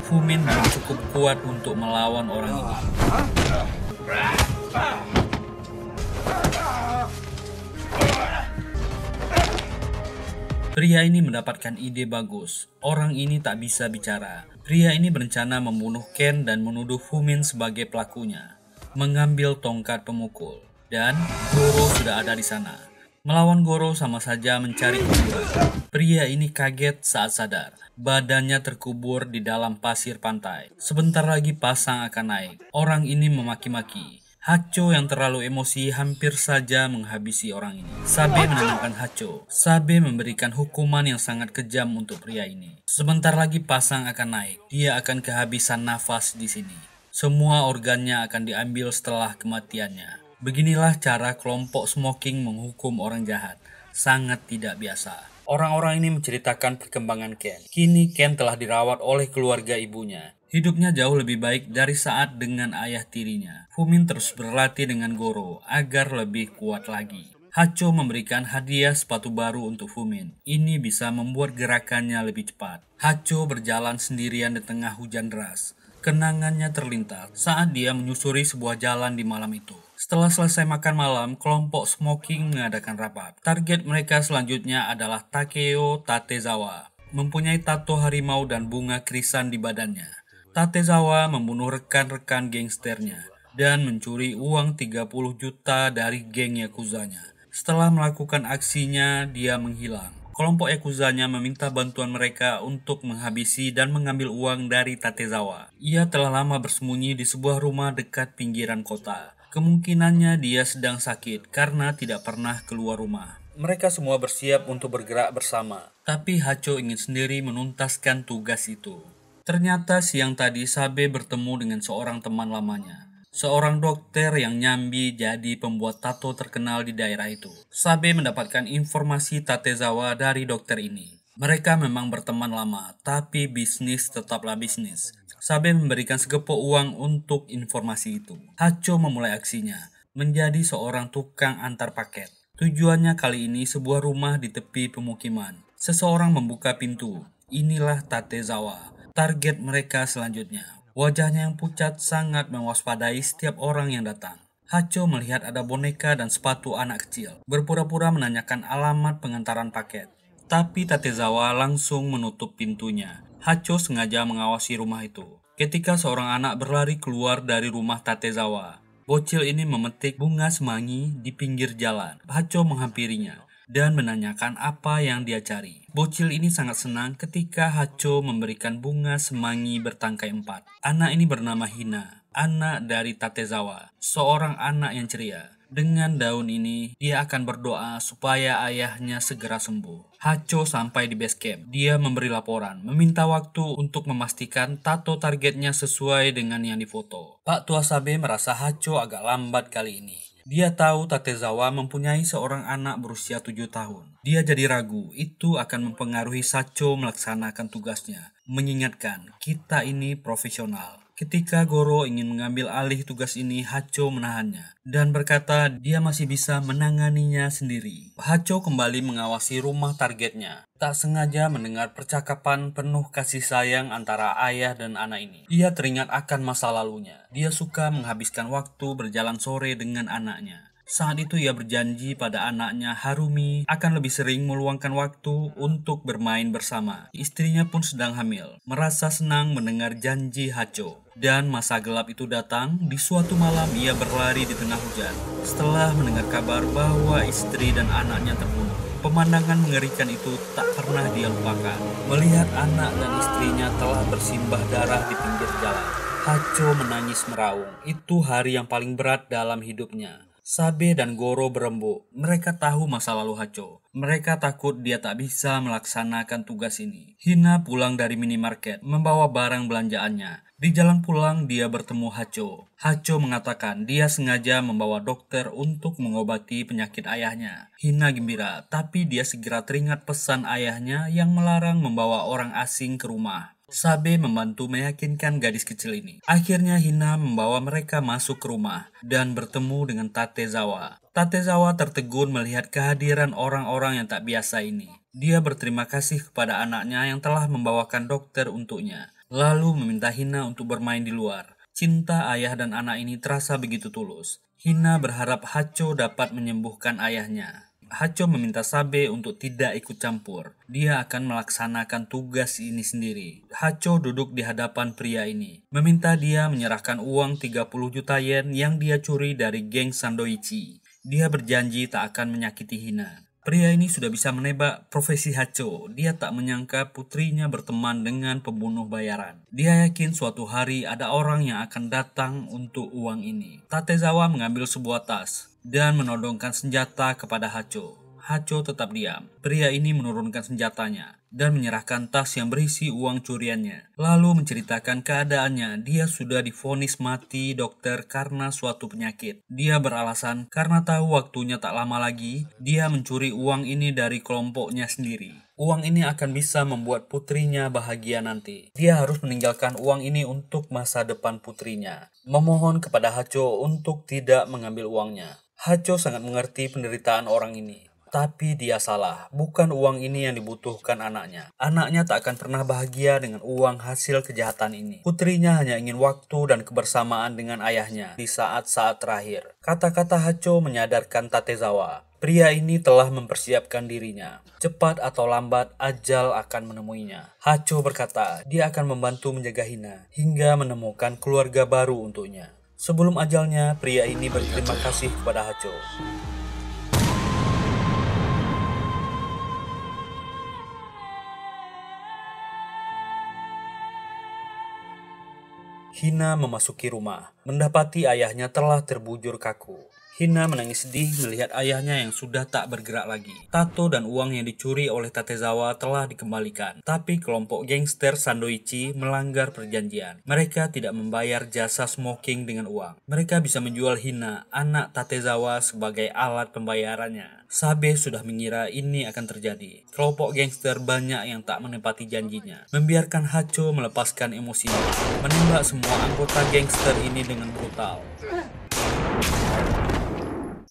Speaker 1: Fumin belum cukup kuat untuk melawan orang ini. Pria ini mendapatkan ide bagus. Orang ini tak bisa bicara. Pria ini berencana membunuh Ken dan menuduh Humin sebagai pelakunya. Mengambil tongkat pemukul. Dan Goro sudah ada di sana. Melawan Goro sama saja mencari kuburan. Pria ini kaget saat sadar. Badannya terkubur di dalam pasir pantai. Sebentar lagi pasang akan naik. Orang ini memaki-maki. Hacho yang terlalu emosi hampir saja menghabisi orang ini. Sabe menenangkan Hacho. Sabe memberikan hukuman yang sangat kejam untuk pria ini. Sebentar lagi pasang akan naik. Dia akan kehabisan nafas di sini. Semua organnya akan diambil setelah kematiannya. Beginilah cara kelompok smoking menghukum orang jahat. Sangat tidak biasa. Orang-orang ini menceritakan perkembangan Ken. Kini Ken telah dirawat oleh keluarga ibunya. Hidupnya jauh lebih baik dari saat dengan ayah tirinya. Fumin terus berlatih dengan Goro agar lebih kuat lagi. Hacho memberikan hadiah sepatu baru untuk Fumin. Ini bisa membuat gerakannya lebih cepat. Hacho berjalan sendirian di tengah hujan deras. Kenangannya terlintas saat dia menyusuri sebuah jalan di malam itu. Setelah selesai makan malam, kelompok smoking mengadakan rapat. Target mereka selanjutnya adalah Takeo Tatezawa. Mempunyai tato harimau dan bunga krisan di badannya. Tatezawa membunuh rekan-rekan gangsternya dan mencuri uang 30 juta dari geng Yakuzanya. Setelah melakukan aksinya, dia menghilang. Kelompok Yakuzanya meminta bantuan mereka untuk menghabisi dan mengambil uang dari Tatezawa. Ia telah lama bersembunyi di sebuah rumah dekat pinggiran kota. Kemungkinannya dia sedang sakit karena tidak pernah keluar rumah mereka semua bersiap untuk bergerak bersama. Tapi Hacho ingin sendiri menuntaskan tugas itu. Ternyata siang tadi Sabe bertemu dengan seorang teman lamanya seorang dokter yang nyambi jadi pembuat tato terkenal di daerah itu. Sabe mendapatkan informasi Tatezawa dari dokter ini. Mereka memang berteman lama, tapi bisnis tetaplah bisnis. Sabe memberikan segepok uang untuk informasi itu. Hacho memulai aksinya, menjadi seorang tukang antar paket. Tujuannya kali ini sebuah rumah di tepi pemukiman. Seseorang membuka pintu. Inilah Tatezawa, target mereka selanjutnya. Wajahnya yang pucat sangat mewaspadai setiap orang yang datang. Hacho melihat ada boneka dan sepatu anak kecil, berpura-pura menanyakan alamat pengantaran paket. Tapi Tatezawa langsung menutup pintunya. Hacho sengaja mengawasi rumah itu. Ketika seorang anak berlari keluar dari rumah Tatezawa, bocil ini memetik bunga semangi di pinggir jalan. Hacho menghampirinya dan menanyakan apa yang dia cari. Bocil ini sangat senang ketika Hacho memberikan bunga semangi bertangkai empat. Anak ini bernama Hina, anak dari Tatezawa, seorang anak yang ceria. Dengan daun ini, dia akan berdoa supaya ayahnya segera sembuh. Hacho sampai di base camp. Dia memberi laporan, meminta waktu untuk memastikan tato targetnya sesuai dengan yang difoto. Pak Tua Sabe merasa Hacho agak lambat kali ini. Dia tahu Tatezawa mempunyai seorang anak berusia tujuh tahun. Dia jadi ragu, itu akan mempengaruhi Sacho melaksanakan tugasnya. Mengingatkan, kita ini profesional. Ketika Goro ingin mengambil alih tugas ini, Hacho menahannya dan berkata dia masih bisa menanganinya sendiri. Hacho kembali mengawasi rumah targetnya, tak sengaja mendengar percakapan penuh kasih sayang antara ayah dan anak ini. Ia teringat akan masa lalunya. Dia suka menghabiskan waktu berjalan sore dengan anaknya. Saat itu ia berjanji pada anaknya Harumi akan lebih sering meluangkan waktu untuk bermain bersama. Istrinya pun sedang hamil, merasa senang mendengar janji Hacho. Dan masa gelap itu datang, di suatu malam ia berlari di tengah hujan. Setelah mendengar kabar bahwa istri dan anaknya terbunuh, pemandangan mengerikan itu tak pernah dia lupakan. Melihat anak
Speaker 2: dan istrinya
Speaker 1: telah bersimbah darah di pinggir jalan. Hacho menangis meraung. Itu hari yang paling berat dalam hidupnya. Sabe dan Goro berembuk. Mereka tahu masa lalu Haco. Mereka takut dia tak bisa melaksanakan tugas ini. Hina pulang dari minimarket, membawa barang belanjaannya. Di jalan pulang, dia bertemu Haco. Haco mengatakan dia sengaja membawa dokter untuk mengobati penyakit ayahnya. Hina gembira, tapi dia segera teringat pesan ayahnya yang melarang membawa orang asing ke rumah. Sabe membantu meyakinkan gadis kecil ini. Akhirnya Hina membawa mereka masuk ke rumah dan bertemu dengan Tate Zawa. Tate Zawa tertegun melihat kehadiran orang-orang yang tak biasa ini. Dia berterima kasih kepada anaknya yang telah membawakan dokter untuknya, lalu meminta Hina untuk bermain di luar. Cinta ayah dan anak ini terasa begitu tulus. Hina berharap Hacho dapat menyembuhkan ayahnya. Hacho meminta Sabe untuk tidak ikut campur. Dia akan melaksanakan tugas ini sendiri. Hacho duduk di hadapan pria ini, meminta dia menyerahkan uang 30 juta yen yang dia curi dari geng Sandoichi. Dia berjanji tak akan menyakiti Hina. Pria ini sudah bisa menebak profesi Hacho. Dia tak menyangka putrinya berteman dengan pembunuh bayaran. Dia yakin suatu hari ada orang yang akan datang untuk uang ini. Tatezawa mengambil sebuah tas dan menodongkan senjata kepada Hacho. Hacho tetap diam. Pria ini menurunkan senjatanya dan menyerahkan tas yang berisi uang curiannya. Lalu menceritakan keadaannya, dia sudah difonis mati dokter karena suatu penyakit. Dia beralasan karena tahu waktunya tak lama lagi, dia mencuri uang ini dari kelompoknya sendiri. Uang ini akan bisa membuat putrinya bahagia nanti. Dia harus meninggalkan uang ini untuk masa depan putrinya. Memohon kepada Hacho untuk tidak mengambil uangnya. Hajo sangat mengerti penderitaan orang ini. Tapi dia salah, bukan uang ini yang dibutuhkan anaknya. Anaknya tak akan pernah bahagia dengan uang hasil kejahatan ini. Putrinya hanya ingin waktu dan kebersamaan dengan ayahnya di saat-saat terakhir. Kata-kata Hacho menyadarkan Tatezawa. Pria ini telah mempersiapkan dirinya. Cepat atau lambat, ajal akan menemuinya. Hacho berkata, dia akan membantu menjaga Hina hingga menemukan keluarga baru untuknya. Sebelum ajalnya, pria ini berterima kasih kepada Hacho. Hina memasuki rumah, mendapati ayahnya telah terbujur kaku. Hina menangis sedih melihat ayahnya yang sudah tak bergerak lagi. Tato dan uang yang dicuri oleh Tatezawa telah dikembalikan, tapi kelompok gangster Sandoichi melanggar perjanjian. Mereka tidak membayar jasa smoking dengan uang. Mereka bisa menjual Hina, anak Tatezawa, sebagai alat pembayarannya. Sabe sudah mengira ini akan terjadi. Kelompok gangster banyak yang tak menepati janjinya, membiarkan Hacho melepaskan emosinya, menembak semua anggota gangster ini dengan brutal.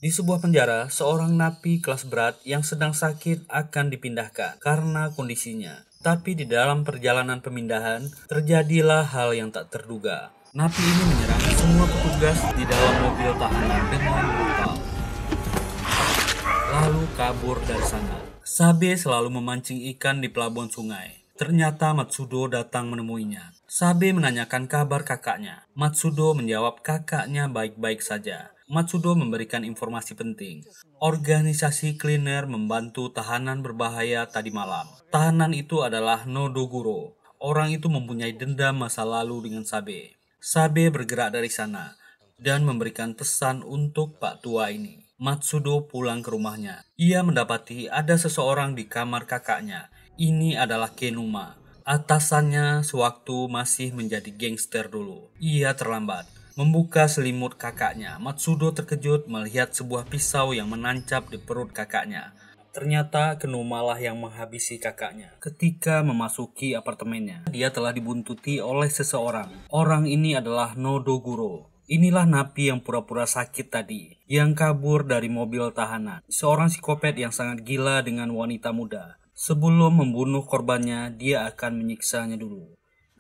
Speaker 1: Di sebuah penjara, seorang napi kelas berat yang sedang sakit akan dipindahkan karena kondisinya. Tapi di dalam perjalanan pemindahan, terjadilah hal yang tak terduga. Napi ini menyerang semua petugas di dalam mobil tahanan dengan brutal. Lalu kabur dari sana. Sabe selalu memancing ikan di pelabuhan sungai. Ternyata Matsudo datang menemuinya. Sabe menanyakan kabar kakaknya. Matsudo menjawab kakaknya baik-baik saja. Matsudo memberikan informasi penting. Organisasi cleaner membantu tahanan berbahaya tadi malam. Tahanan itu adalah Nodoguro. Orang itu mempunyai dendam masa lalu dengan Sabe. Sabe bergerak dari sana dan memberikan pesan untuk Pak Tua ini. Matsudo pulang ke rumahnya. Ia mendapati ada seseorang di kamar kakaknya. Ini adalah Kenuma. Atasannya sewaktu masih menjadi gangster dulu. Ia terlambat membuka selimut kakaknya. Matsudo terkejut melihat sebuah pisau yang menancap di perut kakaknya. Ternyata Keno malah yang menghabisi kakaknya. Ketika memasuki apartemennya, dia telah dibuntuti oleh seseorang. Orang ini adalah Nodoguro. Inilah napi yang pura-pura sakit tadi, yang kabur dari mobil tahanan. Seorang psikopat yang sangat gila dengan wanita muda. Sebelum membunuh korbannya, dia akan menyiksanya dulu.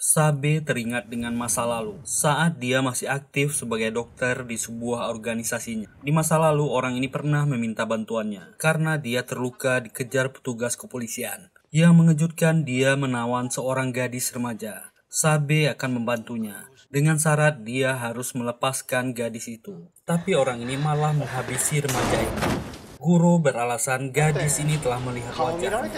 Speaker 1: Sabe teringat dengan masa lalu saat dia masih aktif sebagai dokter di sebuah organisasinya. Di masa lalu, orang ini pernah meminta bantuannya karena dia terluka dikejar petugas kepolisian. Yang mengejutkan, dia menawan seorang gadis remaja. Sabe akan membantunya dengan syarat dia harus melepaskan gadis itu. Tapi orang ini malah menghabisi remaja itu. Guru beralasan gadis ini telah melihat wajahnya.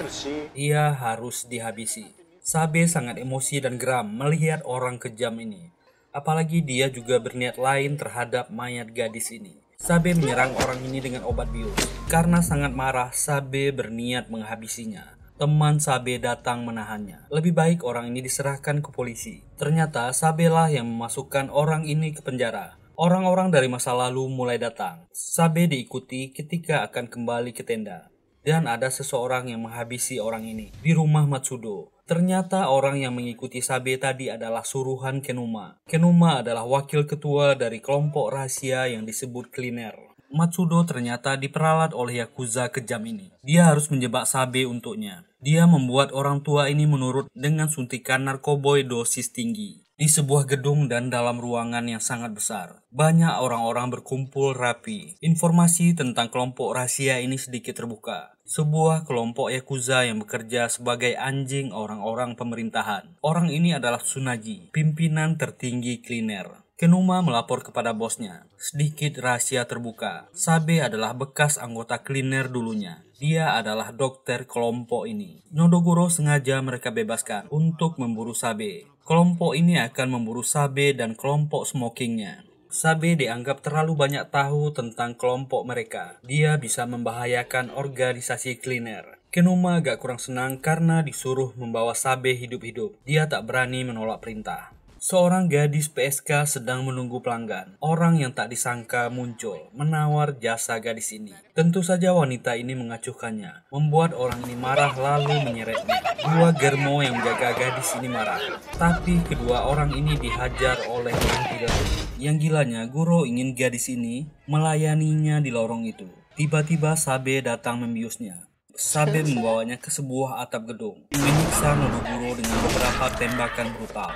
Speaker 1: Ia harus dihabisi. Sabe sangat emosi dan geram melihat orang kejam ini. Apalagi dia juga berniat lain terhadap mayat gadis ini. Sabe menyerang orang ini dengan obat bius. Karena sangat marah, Sabe berniat menghabisinya. Teman Sabe datang menahannya. Lebih baik orang ini diserahkan ke polisi. Ternyata Sabe lah yang memasukkan orang ini ke penjara. Orang-orang dari masa lalu mulai datang. Sabe diikuti ketika akan kembali ke tenda. Dan ada seseorang yang menghabisi orang ini di rumah Matsudo. Ternyata orang yang mengikuti Sabe tadi adalah suruhan Kenuma. Kenuma adalah wakil ketua dari kelompok rahasia yang disebut Kliner. Matsudo ternyata diperalat oleh Yakuza kejam ini. Dia harus menjebak Sabe untuknya. Dia membuat orang tua ini menurut dengan suntikan narkoboy dosis tinggi. Di sebuah gedung dan dalam ruangan yang sangat besar, banyak orang-orang berkumpul rapi. Informasi tentang kelompok rahasia ini sedikit terbuka sebuah kelompok Yakuza yang bekerja sebagai anjing orang-orang pemerintahan. Orang ini adalah Tsunaji, pimpinan tertinggi kliner. Kenuma melapor kepada bosnya. Sedikit rahasia terbuka. Sabe adalah bekas anggota kliner dulunya. Dia adalah dokter kelompok ini. Nodogoro sengaja mereka bebaskan untuk memburu Sabe. Kelompok ini akan memburu Sabe dan kelompok smokingnya. Sabe dianggap terlalu banyak tahu tentang kelompok mereka. Dia bisa membahayakan organisasi Cleaner. Kenoma gak kurang senang karena disuruh membawa Sabe hidup-hidup. Dia tak berani menolak perintah. Seorang gadis PSK sedang menunggu pelanggan. Orang yang tak disangka muncul, menawar jasa gadis ini. Tentu saja wanita ini mengacuhkannya, membuat orang ini marah lalu menyeretnya. Dua germo yang menjaga gadis ini marah, tapi kedua orang ini dihajar oleh yang gila. Yang gilanya, guru ingin gadis ini melayaninya di lorong itu. Tiba-tiba Sabe datang membiusnya. Sabe membawanya ke sebuah atap gedung, menyiksa guru dengan beberapa tembakan brutal.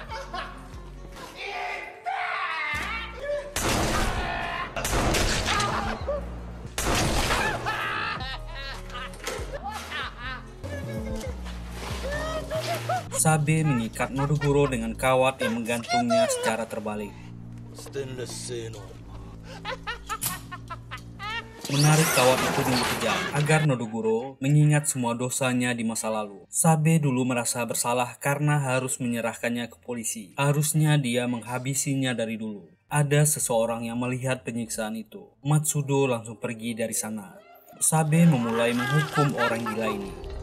Speaker 1: Sabe mengikat Noroguro dengan kawat yang menggantungnya secara terbalik. Menarik kawat itu dengan kejam agar Noroguro mengingat semua dosanya di masa lalu. Sabe dulu merasa bersalah karena harus menyerahkannya ke polisi. Harusnya dia menghabisinya dari dulu. Ada seseorang yang melihat penyiksaan itu. Matsudo langsung pergi dari sana. Sabe memulai menghukum orang gila ini.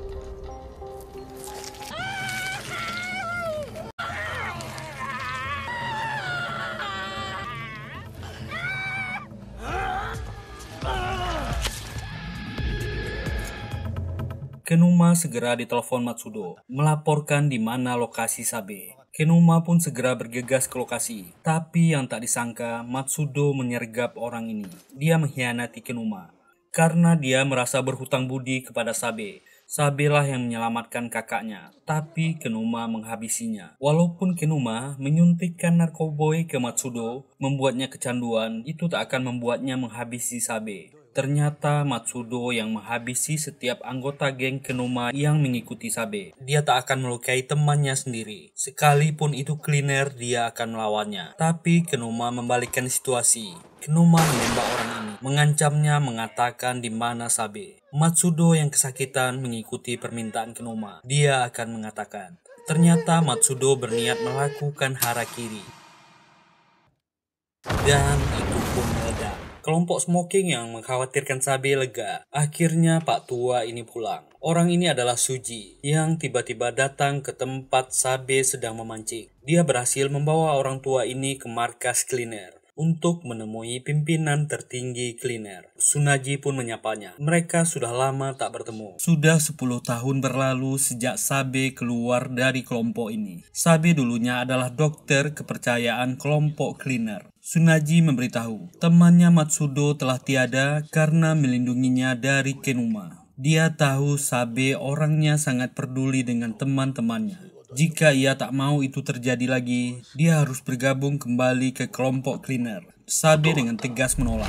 Speaker 1: Kenuma segera ditelepon Matsudo, melaporkan di mana lokasi Sabe. Kenuma pun segera bergegas ke lokasi, tapi yang tak disangka Matsudo menyergap orang ini. Dia mengkhianati Kenuma karena dia merasa berhutang budi kepada Sabe. Sabe lah yang menyelamatkan kakaknya, tapi Kenuma menghabisinya. Walaupun Kenuma menyuntikkan narkoboy ke Matsudo, membuatnya kecanduan, itu tak akan membuatnya menghabisi Sabe. Ternyata Matsudo yang menghabisi setiap anggota geng Kenoma yang mengikuti Sabe. Dia tak akan melukai temannya sendiri. Sekalipun itu cleaner, dia akan melawannya. Tapi Kenoma membalikkan situasi. Kenoma menembak orang ini, mengancamnya mengatakan di mana Sabe. Matsudo yang kesakitan mengikuti permintaan Kenoma. Dia akan mengatakan, ternyata Matsudo berniat melakukan harakiri. Dan itu Kelompok smoking yang mengkhawatirkan Sabe lega. Akhirnya Pak Tua ini pulang. Orang ini adalah Suji yang tiba-tiba datang ke tempat Sabe sedang memancing. Dia berhasil membawa orang tua ini ke markas cleaner untuk menemui pimpinan tertinggi Cleaner. Sunaji pun menyapanya. Mereka sudah lama tak bertemu. Sudah 10 tahun berlalu sejak Sabe keluar dari kelompok ini. Sabe dulunya adalah dokter kepercayaan kelompok Cleaner. Sunaji memberitahu, temannya Matsudo telah tiada karena melindunginya dari Kenuma. Dia tahu Sabe orangnya sangat peduli dengan teman-temannya. Jika ia tak mau itu terjadi lagi, dia harus bergabung kembali ke kelompok cleaner. Sabe dengan tegas menolak.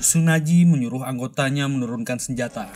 Speaker 1: Sunaji menyuruh anggotanya menurunkan senjata.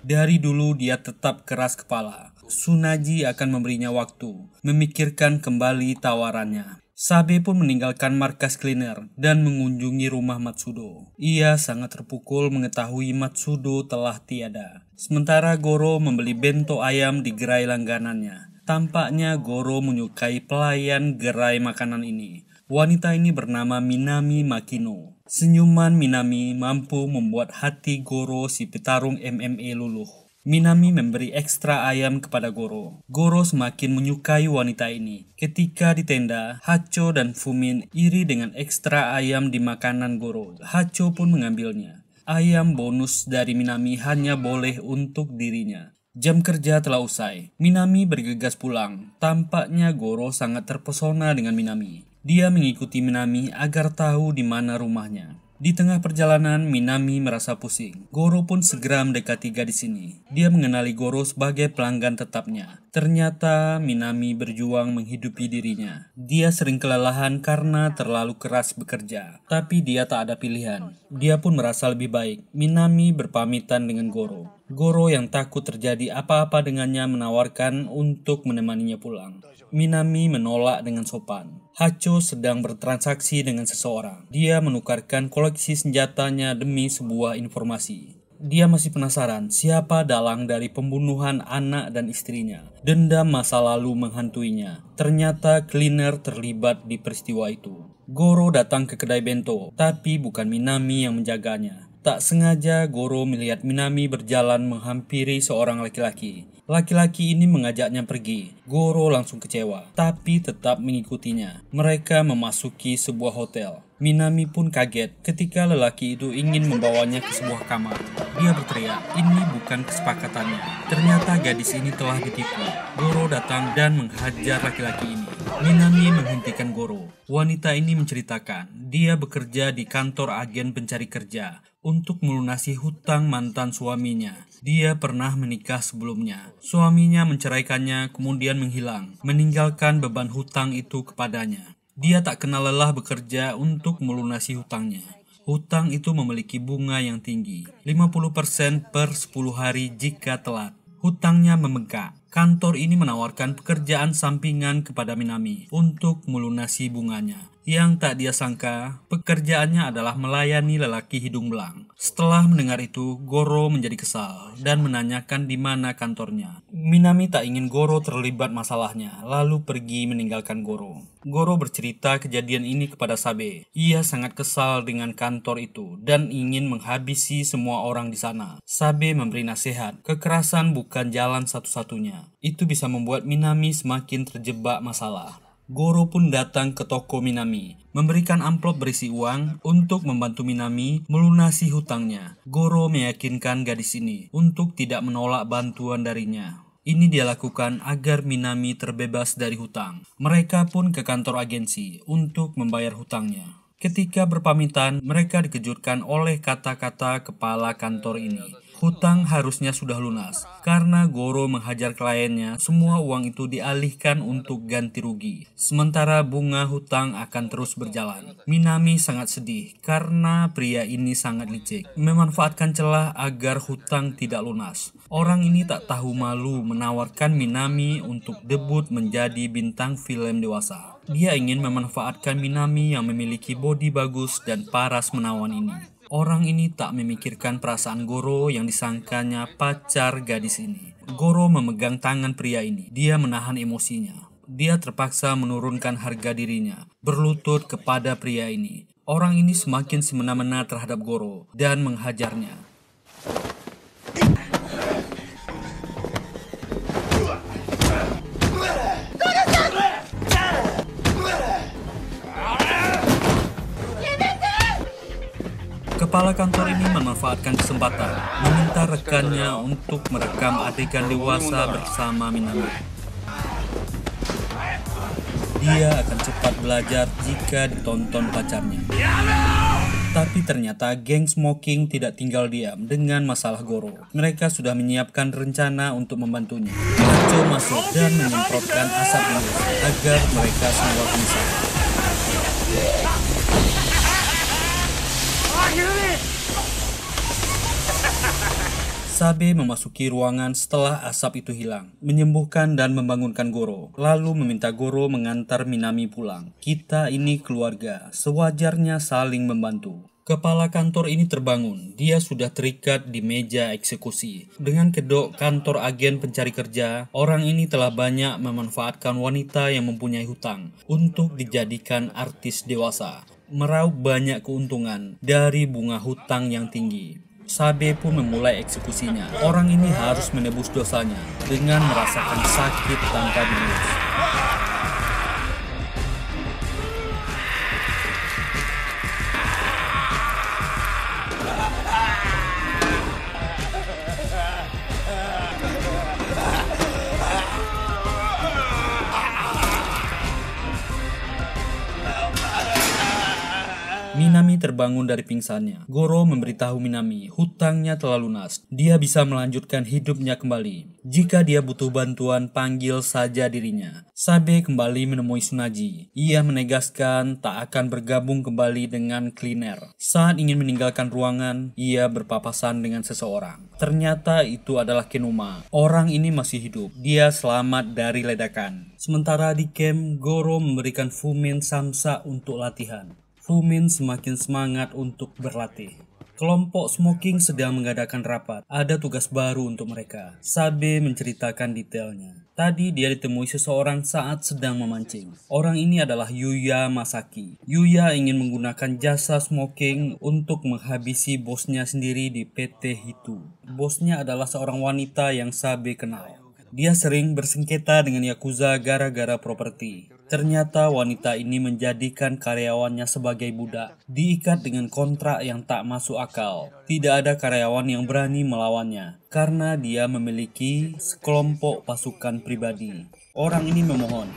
Speaker 1: Dari dulu dia tetap keras kepala. Sunaji akan memberinya waktu, memikirkan kembali tawarannya. Sabe pun meninggalkan markas cleaner dan mengunjungi rumah Matsudo. Ia sangat terpukul mengetahui Matsudo telah tiada. Sementara Goro membeli bento ayam di gerai langganannya. Tampaknya Goro menyukai pelayan gerai makanan ini. Wanita ini bernama Minami Makino. Senyuman Minami mampu membuat hati Goro si petarung MMA e luluh. Minami memberi ekstra ayam kepada Goro. Goro semakin menyukai wanita ini. Ketika di tenda, Hacho dan Fumin iri dengan ekstra ayam di makanan Goro. Hacho pun mengambilnya ayam bonus dari Minami hanya boleh untuk dirinya. Jam kerja telah usai. Minami bergegas pulang. Tampaknya Goro sangat terpesona dengan Minami. Dia mengikuti Minami agar tahu di mana rumahnya. Di tengah perjalanan, Minami merasa pusing. Goro pun segera mendekati gadis ini. Dia mengenali Goro sebagai pelanggan tetapnya. Ternyata Minami berjuang menghidupi dirinya. Dia sering kelelahan karena terlalu keras bekerja, tapi dia tak ada pilihan. Dia pun merasa lebih baik. Minami berpamitan dengan Goro. Goro yang takut terjadi apa-apa dengannya menawarkan untuk menemaninya pulang. Minami menolak dengan sopan. Hacho sedang bertransaksi dengan seseorang. Dia menukarkan koleksi senjatanya demi sebuah informasi. Dia masih penasaran siapa dalang dari pembunuhan anak dan istrinya. Dendam masa lalu menghantuinya. Ternyata cleaner terlibat di peristiwa itu. Goro datang ke kedai bento, tapi bukan Minami yang menjaganya. Tak sengaja Goro melihat Minami berjalan menghampiri seorang laki-laki. Laki-laki ini mengajaknya pergi. Goro langsung kecewa, tapi tetap mengikutinya. Mereka memasuki sebuah hotel. Minami pun kaget ketika lelaki itu ingin membawanya ke sebuah kamar. Dia berteriak, ini bukan kesepakatannya. Ternyata gadis ini telah ditipu. Goro datang dan menghajar laki-laki ini. Minami menghentikan Goro. Wanita ini menceritakan, dia bekerja di kantor agen pencari kerja untuk melunasi hutang mantan suaminya. Dia pernah menikah sebelumnya. Suaminya menceraikannya kemudian menghilang, meninggalkan beban hutang itu kepadanya. Dia tak kenal lelah bekerja untuk melunasi hutangnya. Hutang itu memiliki bunga yang tinggi, 50% per 10 hari jika telat. Hutangnya membengkak. Kantor ini menawarkan pekerjaan sampingan kepada Minami untuk melunasi bunganya yang tak dia sangka pekerjaannya adalah melayani lelaki hidung belang. Setelah mendengar itu, Goro menjadi kesal dan menanyakan di mana kantornya. Minami tak ingin Goro terlibat masalahnya, lalu pergi meninggalkan Goro. Goro bercerita kejadian ini kepada Sabe. Ia sangat kesal dengan kantor itu dan ingin menghabisi semua orang di sana. Sabe memberi nasihat, kekerasan bukan jalan satu-satunya. Itu bisa membuat Minami semakin terjebak masalah. Goro pun datang ke toko Minami, memberikan amplop berisi uang untuk membantu Minami melunasi hutangnya. Goro meyakinkan gadis ini untuk tidak menolak bantuan darinya. Ini dia lakukan agar Minami terbebas dari hutang. Mereka pun ke kantor agensi untuk membayar hutangnya. Ketika berpamitan, mereka dikejutkan oleh kata-kata kepala kantor ini. Hutang harusnya sudah lunas karena Goro menghajar kliennya. Semua uang itu dialihkan untuk ganti rugi. Sementara bunga hutang akan terus berjalan. Minami sangat sedih karena pria ini sangat licik, memanfaatkan celah agar hutang tidak lunas. Orang ini tak tahu malu menawarkan Minami untuk debut menjadi bintang film dewasa. Dia ingin memanfaatkan Minami yang memiliki bodi bagus dan paras menawan ini. Orang ini tak memikirkan perasaan Goro yang disangkanya pacar gadis ini. Goro memegang tangan pria ini. Dia menahan emosinya. Dia terpaksa menurunkan harga dirinya, berlutut kepada pria ini. Orang ini semakin semena-mena terhadap Goro dan menghajarnya. Kepala kantor ini memanfaatkan kesempatan meminta rekannya untuk merekam adegan dewasa bersama Minami. Dia akan cepat belajar jika ditonton pacarnya. Tapi ternyata geng smoking tidak tinggal diam dengan masalah Goro. Mereka sudah menyiapkan rencana untuk membantunya. Nacho masuk dan menyemprotkan asap agar mereka semua bisa. Sabe memasuki ruangan setelah asap itu hilang, menyembuhkan dan membangunkan Goro, lalu meminta Goro mengantar Minami pulang. Kita ini keluarga, sewajarnya saling membantu. Kepala kantor ini terbangun. Dia sudah terikat di meja eksekusi. Dengan kedok kantor agen pencari kerja, orang ini telah banyak memanfaatkan wanita yang mempunyai hutang untuk dijadikan artis dewasa meraup banyak keuntungan dari bunga hutang yang tinggi. Sabe pun memulai eksekusinya. Orang ini harus menebus dosanya dengan merasakan sakit tanpa diurus. Minami terbangun dari pingsannya. Goro memberitahu Minami, hutangnya telah lunas. Dia bisa melanjutkan hidupnya kembali. Jika dia butuh bantuan, panggil saja dirinya. Sabe kembali menemui Sunaji. Ia menegaskan tak akan bergabung kembali dengan Cleaner. Saat ingin meninggalkan ruangan, ia berpapasan dengan seseorang. Ternyata itu adalah Kenuma. Orang ini masih hidup. Dia selamat dari ledakan. Sementara di camp, Goro memberikan Fumen Samsa untuk latihan. Rumin semakin semangat untuk berlatih. Kelompok smoking sedang mengadakan rapat. Ada tugas baru untuk mereka. Sabe menceritakan detailnya. Tadi dia ditemui seseorang saat sedang memancing. Orang ini adalah Yuya Masaki. Yuya ingin menggunakan jasa smoking untuk menghabisi bosnya sendiri di PT Hitu. Bosnya adalah seorang wanita yang Sabe kenal. Dia sering bersengketa dengan Yakuza gara-gara properti. Ternyata wanita ini menjadikan karyawannya sebagai budak, diikat dengan kontrak yang tak masuk akal. Tidak ada karyawan yang berani melawannya, karena dia memiliki sekelompok pasukan pribadi. Orang ini memohon.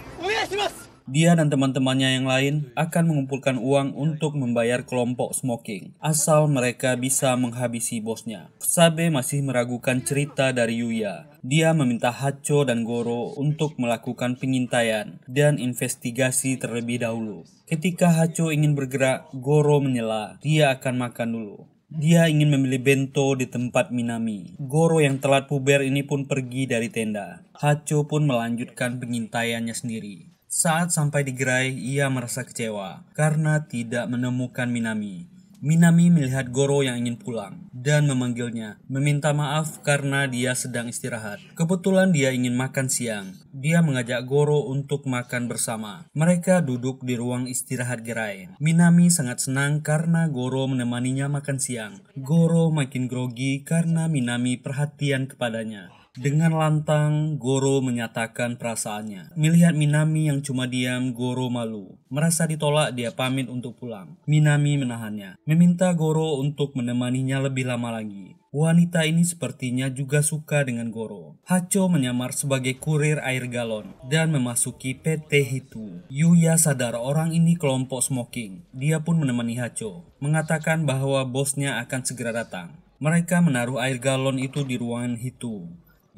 Speaker 1: Dia dan teman-temannya yang lain akan mengumpulkan uang untuk membayar kelompok smoking, asal mereka bisa menghabisi bosnya. Sabe masih meragukan cerita dari Yuya. Dia meminta Hacho dan Goro untuk melakukan pengintaian dan investigasi terlebih dahulu. Ketika Hacho ingin bergerak, Goro menyela, dia akan makan dulu. Dia ingin memilih bento di tempat Minami. Goro yang telat puber ini pun pergi dari tenda. Hacho pun melanjutkan pengintaiannya sendiri. Saat sampai di gerai, ia merasa kecewa karena tidak menemukan Minami. Minami melihat Goro yang ingin pulang dan memanggilnya, meminta maaf karena dia sedang istirahat. Kebetulan dia ingin makan siang. Dia mengajak Goro untuk makan bersama. Mereka duduk di ruang istirahat gerai. Minami sangat senang karena Goro menemaninya makan siang. Goro makin grogi karena Minami perhatian kepadanya. Dengan lantang, Goro menyatakan perasaannya. Melihat Minami yang cuma diam, Goro malu. Merasa ditolak, dia pamit untuk pulang. Minami menahannya, meminta Goro untuk menemaninya lebih lama lagi. Wanita ini sepertinya juga suka dengan Goro. Hacho menyamar sebagai kurir air galon dan memasuki PT Hitu. Yuya sadar orang ini kelompok smoking. Dia pun menemani Hacho, mengatakan bahwa bosnya akan segera datang. Mereka menaruh air galon itu di ruangan Hitu.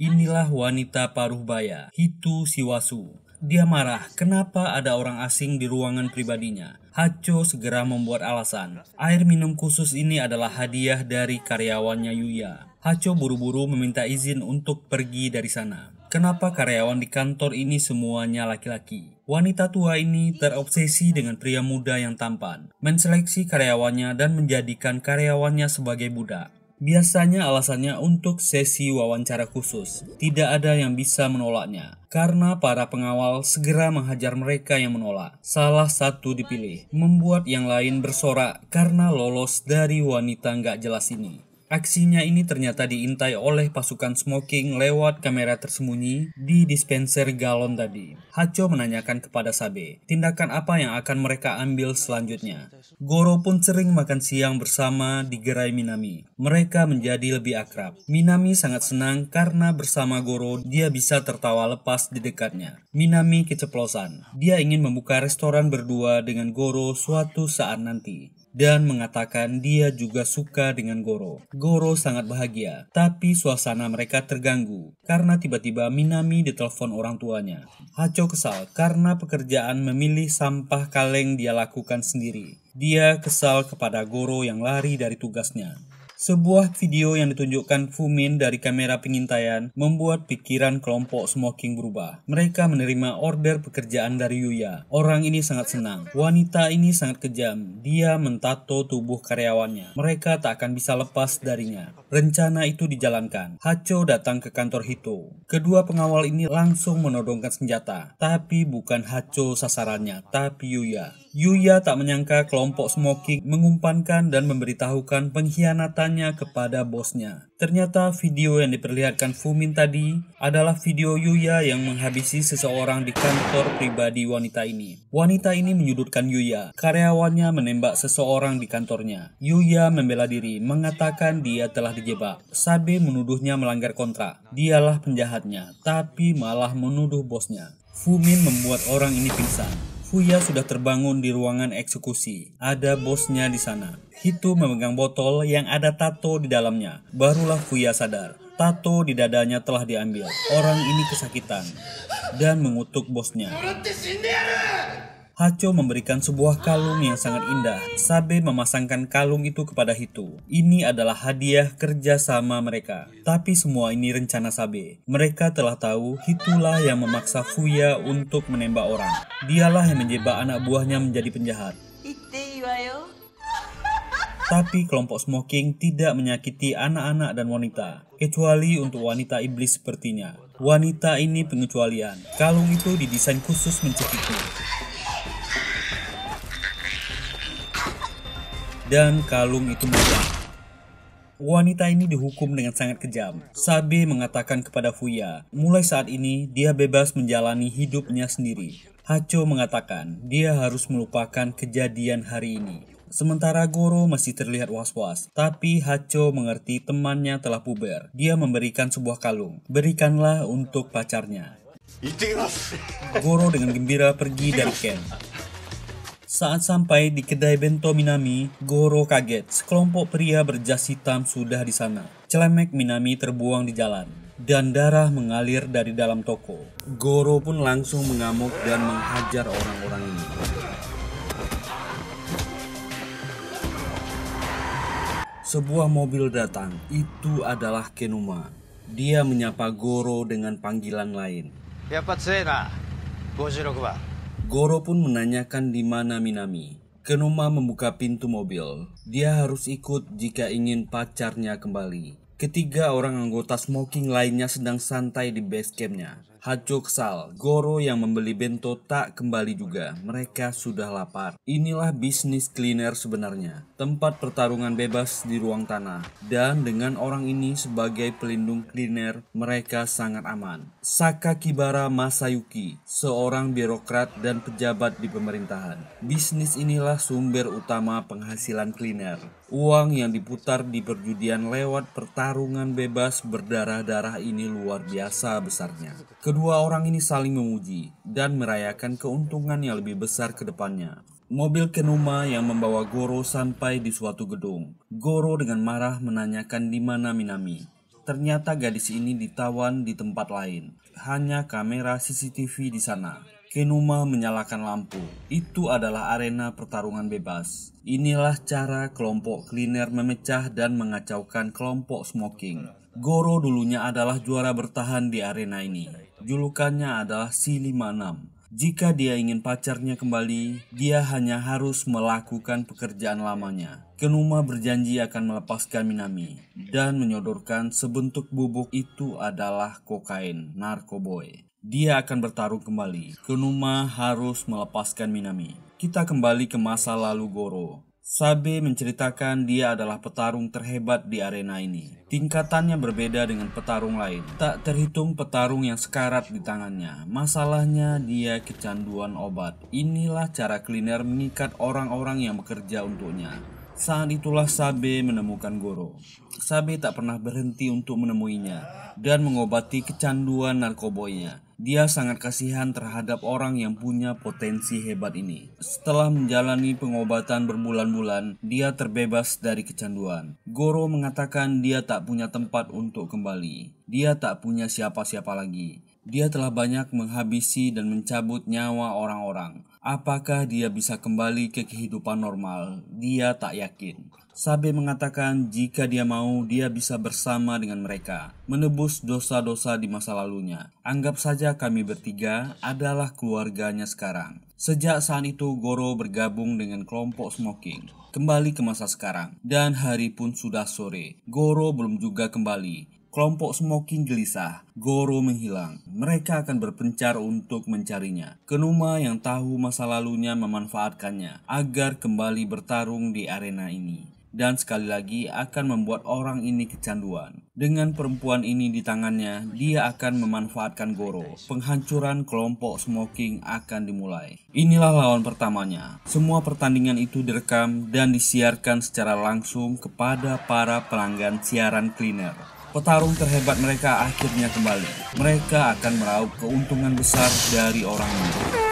Speaker 1: Inilah wanita paruh baya, Hitu Siwasu. Dia marah kenapa ada orang asing di ruangan pribadinya. Hacho segera membuat alasan. Air minum khusus ini adalah hadiah dari karyawannya Yuya. Hacho buru-buru meminta izin untuk pergi dari sana. Kenapa karyawan di kantor ini semuanya laki-laki? Wanita tua ini terobsesi dengan pria muda yang tampan, menseleksi karyawannya dan menjadikan karyawannya sebagai budak. Biasanya alasannya untuk sesi wawancara khusus, tidak ada yang bisa menolaknya karena para pengawal segera menghajar mereka yang menolak. Salah satu dipilih, membuat yang lain bersorak karena lolos dari wanita nggak jelas ini. Aksinya ini ternyata diintai oleh pasukan smoking lewat kamera tersembunyi di dispenser galon tadi. Hacho menanyakan kepada Sabe, tindakan apa yang akan mereka ambil selanjutnya. Goro pun sering makan siang bersama di gerai Minami. Mereka menjadi lebih akrab. Minami sangat senang karena bersama Goro dia bisa tertawa lepas di dekatnya. Minami keceplosan. Dia ingin membuka restoran berdua dengan Goro suatu saat nanti dan mengatakan dia juga suka dengan Goro. Goro sangat bahagia, tapi suasana mereka terganggu karena tiba-tiba Minami ditelepon orang tuanya. Hacho kesal karena pekerjaan memilih sampah kaleng dia lakukan sendiri. Dia kesal kepada Goro yang lari dari tugasnya. Sebuah video yang ditunjukkan Fumin dari kamera pengintaian membuat pikiran kelompok smoking berubah. Mereka menerima order pekerjaan dari Yuya. Orang ini sangat senang. Wanita ini sangat kejam. Dia mentato tubuh karyawannya. Mereka tak akan bisa lepas darinya. Rencana itu dijalankan. Hacho datang ke kantor Hito. Kedua pengawal ini langsung menodongkan senjata. Tapi bukan Hacho sasarannya, tapi Yuya. Yuya tak menyangka kelompok Smoking mengumpankan dan memberitahukan pengkhianatannya kepada bosnya. Ternyata video yang diperlihatkan Fumin tadi adalah video Yuya yang menghabisi seseorang di kantor pribadi wanita ini. Wanita ini menyudutkan Yuya. Karyawannya menembak seseorang di kantornya. Yuya membela diri, mengatakan dia telah dijebak. Sabe menuduhnya melanggar kontrak. Dialah penjahatnya, tapi malah menuduh bosnya. Fumin membuat orang ini pingsan. Fuya sudah terbangun di ruangan eksekusi. Ada bosnya di sana. Hito memegang botol yang ada tato di dalamnya. Barulah Fuya sadar. Tato di dadanya telah diambil. Orang ini kesakitan dan mengutuk bosnya. Haco memberikan sebuah kalung yang sangat indah. Sabe memasangkan kalung itu kepada Hitu. Ini adalah hadiah kerjasama mereka. Tapi semua ini rencana Sabe. Mereka telah tahu Hitulah yang memaksa Fuya untuk menembak orang. Dialah yang menjebak anak buahnya menjadi penjahat. Tapi kelompok smoking tidak menyakiti anak-anak dan wanita, kecuali untuk wanita iblis sepertinya. Wanita ini pengecualian. Kalung itu didesain khusus mencekiknya. dan kalung itu mudah. Wanita ini dihukum dengan sangat kejam. Sabe mengatakan kepada Fuya, mulai saat ini dia bebas menjalani hidupnya sendiri. Hacho mengatakan dia harus melupakan kejadian hari ini. Sementara Goro masih terlihat was-was, tapi Hacho mengerti temannya telah puber. Dia memberikan sebuah kalung. Berikanlah untuk pacarnya. Goro dengan gembira pergi dari camp. Saat sampai di kedai bento Minami, Goro kaget sekelompok pria berjas hitam sudah di sana. Celemek Minami terbuang di jalan dan darah mengalir dari dalam toko. Goro pun langsung mengamuk dan menghajar orang-orang ini. Sebuah mobil datang, itu adalah Kenuma. Dia menyapa Goro dengan panggilan lain. 56 Goro pun menanyakan di mana Minami. Kenoma membuka pintu mobil. Dia harus ikut jika ingin pacarnya kembali. Ketiga orang anggota smoking lainnya sedang santai di base campnya. Hacuksal, Goro yang membeli bento tak kembali juga. Mereka sudah lapar. Inilah bisnis cleaner sebenarnya. Tempat pertarungan bebas di ruang tanah. Dan dengan orang ini sebagai pelindung cleaner, mereka sangat aman. Sakakibara Masayuki, seorang birokrat dan pejabat di pemerintahan. Bisnis inilah sumber utama penghasilan cleaner. Uang yang diputar di perjudian lewat pertarungan bebas berdarah-darah ini luar biasa besarnya. Kedua orang ini saling memuji dan merayakan keuntungan yang lebih besar ke depannya. Mobil Kenuma yang membawa Goro sampai di suatu gedung. Goro dengan marah menanyakan di mana Minami. Ternyata gadis ini ditawan di tempat lain. Hanya kamera CCTV di sana. Kenuma menyalakan lampu. Itu adalah arena pertarungan bebas. Inilah cara kelompok cleaner memecah dan mengacaukan kelompok smoking. Goro dulunya adalah juara bertahan di arena ini. Julukannya adalah Si 56. Jika dia ingin pacarnya kembali, dia hanya harus melakukan pekerjaan lamanya. Kenuma berjanji akan melepaskan Minami dan menyodorkan sebentuk bubuk itu adalah kokain narkoboy dia akan bertarung kembali. Kenuma harus melepaskan Minami. Kita kembali ke masa lalu Goro. Sabe menceritakan dia adalah petarung terhebat di arena ini. Tingkatannya berbeda dengan petarung lain. Tak terhitung petarung yang sekarat di tangannya. Masalahnya dia kecanduan obat. Inilah cara cleaner mengikat orang-orang yang bekerja untuknya. Saat itulah Sabe menemukan Goro. Sabe tak pernah berhenti untuk menemuinya dan mengobati kecanduan narkoboynya. Dia sangat kasihan terhadap orang yang punya potensi hebat ini. Setelah menjalani pengobatan berbulan-bulan, dia terbebas dari kecanduan. Goro mengatakan dia tak punya tempat untuk kembali. Dia tak punya siapa-siapa lagi. Dia telah banyak menghabisi dan mencabut nyawa orang-orang. Apakah dia bisa kembali ke kehidupan normal? Dia tak yakin. Sabe mengatakan jika dia mau, dia bisa bersama dengan mereka, menebus dosa-dosa di masa lalunya. Anggap saja kami bertiga adalah keluarganya sekarang. Sejak saat itu Goro bergabung dengan kelompok smoking. Kembali ke masa sekarang dan hari pun sudah sore. Goro belum juga kembali. Kelompok smoking gelisah. Goro menghilang. Mereka akan berpencar untuk mencarinya. Kenuma yang tahu masa lalunya memanfaatkannya agar kembali bertarung di arena ini dan sekali lagi akan membuat orang ini kecanduan. Dengan perempuan ini di tangannya, dia akan memanfaatkan Goro. Penghancuran kelompok smoking akan dimulai. Inilah lawan pertamanya. Semua pertandingan itu direkam dan disiarkan secara langsung kepada para pelanggan siaran cleaner. Petarung terhebat mereka akhirnya kembali. Mereka akan meraup keuntungan besar dari orang
Speaker 2: ini.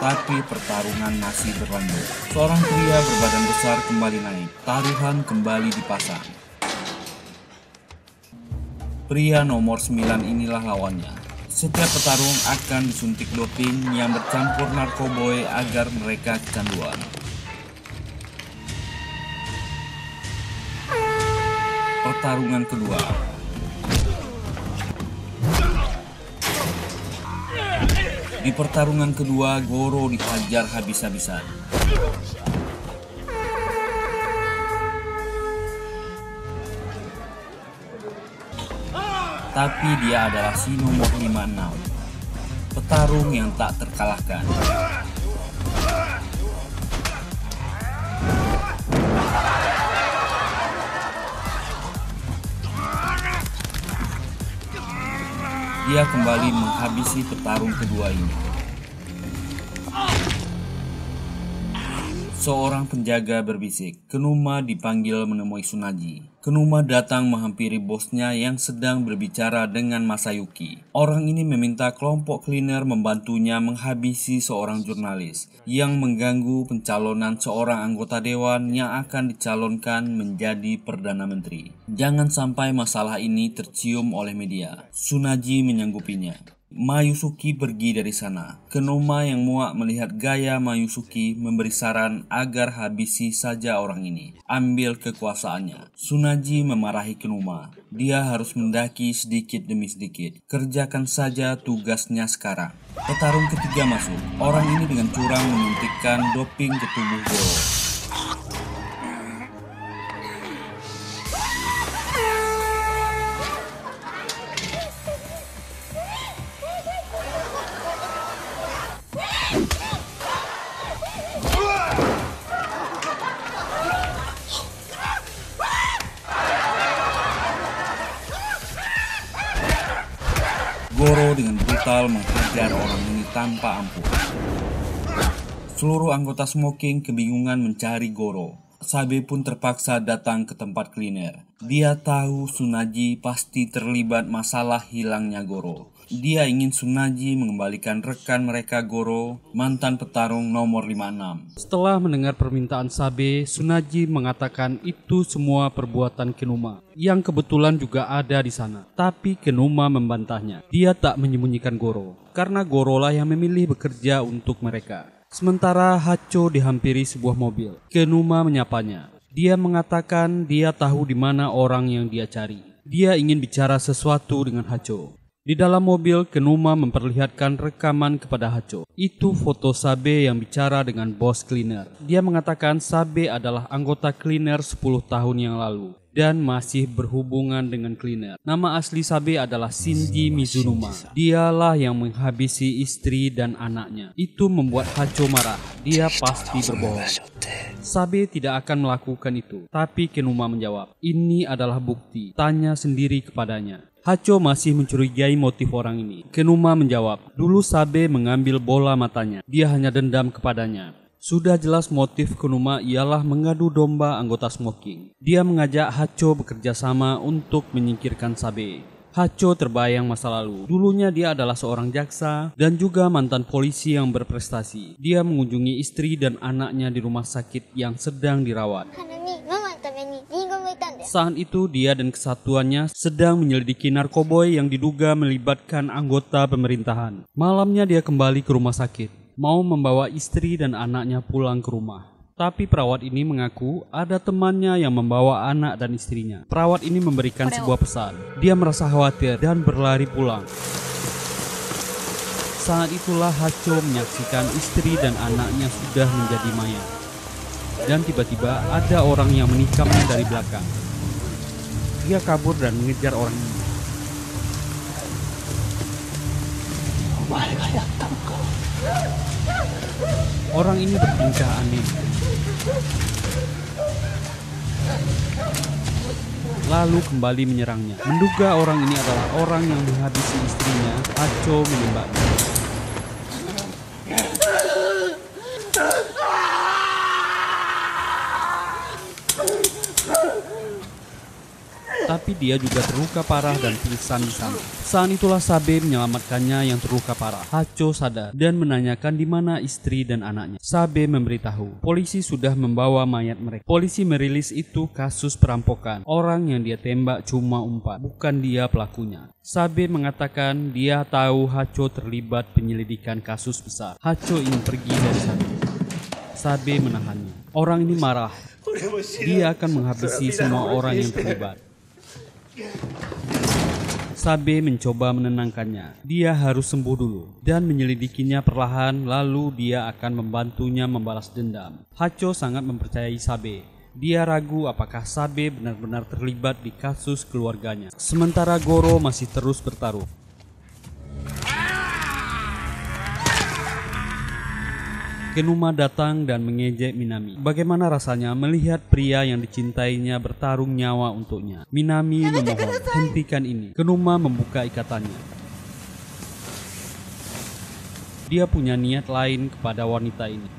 Speaker 1: tapi pertarungan masih berlanjut. Seorang pria berbadan besar kembali naik, taruhan kembali dipasang. Pria nomor 9 inilah lawannya. Setiap petarung akan disuntik doping yang bercampur narkoboy agar mereka kecanduan. Pertarungan kedua, Di pertarungan kedua, Goro dihajar habis-habisan. Tapi dia adalah Sinomor 56, petarung yang tak terkalahkan. ia kembali menghabisi petarung kedua ini. Seorang penjaga berbisik, Kenuma dipanggil menemui Sunaji. Kenuma datang menghampiri bosnya yang sedang berbicara dengan Masayuki. Orang ini meminta kelompok cleaner membantunya menghabisi seorang jurnalis yang mengganggu pencalonan seorang anggota dewan yang akan dicalonkan menjadi Perdana Menteri. Jangan sampai masalah ini tercium oleh media. Sunaji menyanggupinya. Mayusuki pergi dari sana. Kenoma yang muak melihat gaya Mayusuki memberi saran agar habisi saja orang ini. Ambil kekuasaannya. Sunaji memarahi Kenoma. Dia harus mendaki sedikit demi sedikit. Kerjakan saja tugasnya sekarang. Petarung ketiga masuk. Orang ini dengan curang menyuntikkan doping ke tubuh Goro. Goro dengan brutal menghajar orang ini tanpa ampun. Seluruh anggota Smoking kebingungan mencari Goro. Sabe pun terpaksa datang ke tempat cleaner. Dia tahu Sunaji pasti terlibat masalah hilangnya Goro. Dia ingin Sunaji mengembalikan rekan mereka Goro, mantan petarung nomor 56. Setelah mendengar permintaan Sabe, Sunaji mengatakan itu semua perbuatan Kenuma, yang kebetulan juga ada di sana. Tapi Kenuma membantahnya. Dia tak menyembunyikan Goro, karena Goro lah yang memilih bekerja untuk mereka. Sementara Hacho dihampiri sebuah mobil. Kenuma menyapanya. Dia mengatakan dia tahu di mana orang yang dia cari. Dia ingin bicara sesuatu dengan Hacho. Di dalam mobil, Kenuma memperlihatkan rekaman kepada Haco. Itu foto Sabe yang bicara dengan bos cleaner. Dia mengatakan Sabe adalah anggota cleaner 10 tahun yang lalu dan masih berhubungan dengan cleaner. Nama asli Sabe adalah Cindy Mizunuma. Dialah yang menghabisi istri dan anaknya. Itu membuat Haco marah. Dia pasti berbohong. Sabe tidak akan melakukan itu. Tapi Kenuma menjawab, ini adalah bukti. Tanya sendiri kepadanya. Haco masih mencurigai motif orang ini. Kenuma menjawab, dulu Sabe mengambil bola matanya. Dia hanya dendam kepadanya. Sudah jelas motif Kenuma ialah mengadu domba anggota smoking. Dia mengajak Haco bekerja sama untuk menyingkirkan Sabe. Haco terbayang masa lalu. Dulunya dia adalah seorang jaksa dan juga mantan polisi yang berprestasi. Dia mengunjungi istri dan anaknya di rumah sakit yang sedang dirawat. Saat itu dia dan kesatuannya sedang menyelidiki narkoboy yang diduga melibatkan anggota pemerintahan. Malamnya dia kembali ke rumah sakit, mau membawa istri dan anaknya pulang ke rumah. Tapi perawat ini mengaku ada temannya yang membawa anak dan istrinya. Perawat ini memberikan sebuah pesan. Dia merasa khawatir dan berlari pulang. Saat itulah Haco menyaksikan istri dan anaknya sudah menjadi mayat. Dan tiba-tiba ada orang yang menikamnya dari belakang. Dia kabur dan mengejar orang ini. Orang ini bertingkah aneh lalu kembali menyerangnya. Menduga orang ini adalah orang yang menghabisi istrinya, Aco menembaknya. tapi dia juga terluka parah dan pingsan di sana. Saat itulah Sabe menyelamatkannya yang terluka parah. Hacho sadar dan menanyakan di mana istri dan anaknya. Sabe memberitahu, polisi sudah membawa mayat mereka. Polisi merilis itu kasus perampokan. Orang yang dia tembak cuma umpan, bukan dia pelakunya. Sabe mengatakan dia tahu Hacho terlibat penyelidikan kasus besar. Hacho ingin pergi dari sana. Sabe menahannya. Orang ini marah. Dia akan menghabisi semua orang yang terlibat. Sabe mencoba menenangkannya. Dia harus sembuh dulu dan menyelidikinya perlahan lalu dia akan membantunya membalas dendam. Hacho sangat mempercayai Sabe. Dia ragu apakah Sabe benar-benar terlibat di kasus keluarganya. Sementara Goro masih terus bertaruh. Kenuma datang dan mengejek Minami. Bagaimana rasanya melihat pria yang dicintainya bertarung nyawa untuknya? Minami memohon, hentikan ini. Kenuma membuka ikatannya. Dia punya niat lain kepada wanita ini.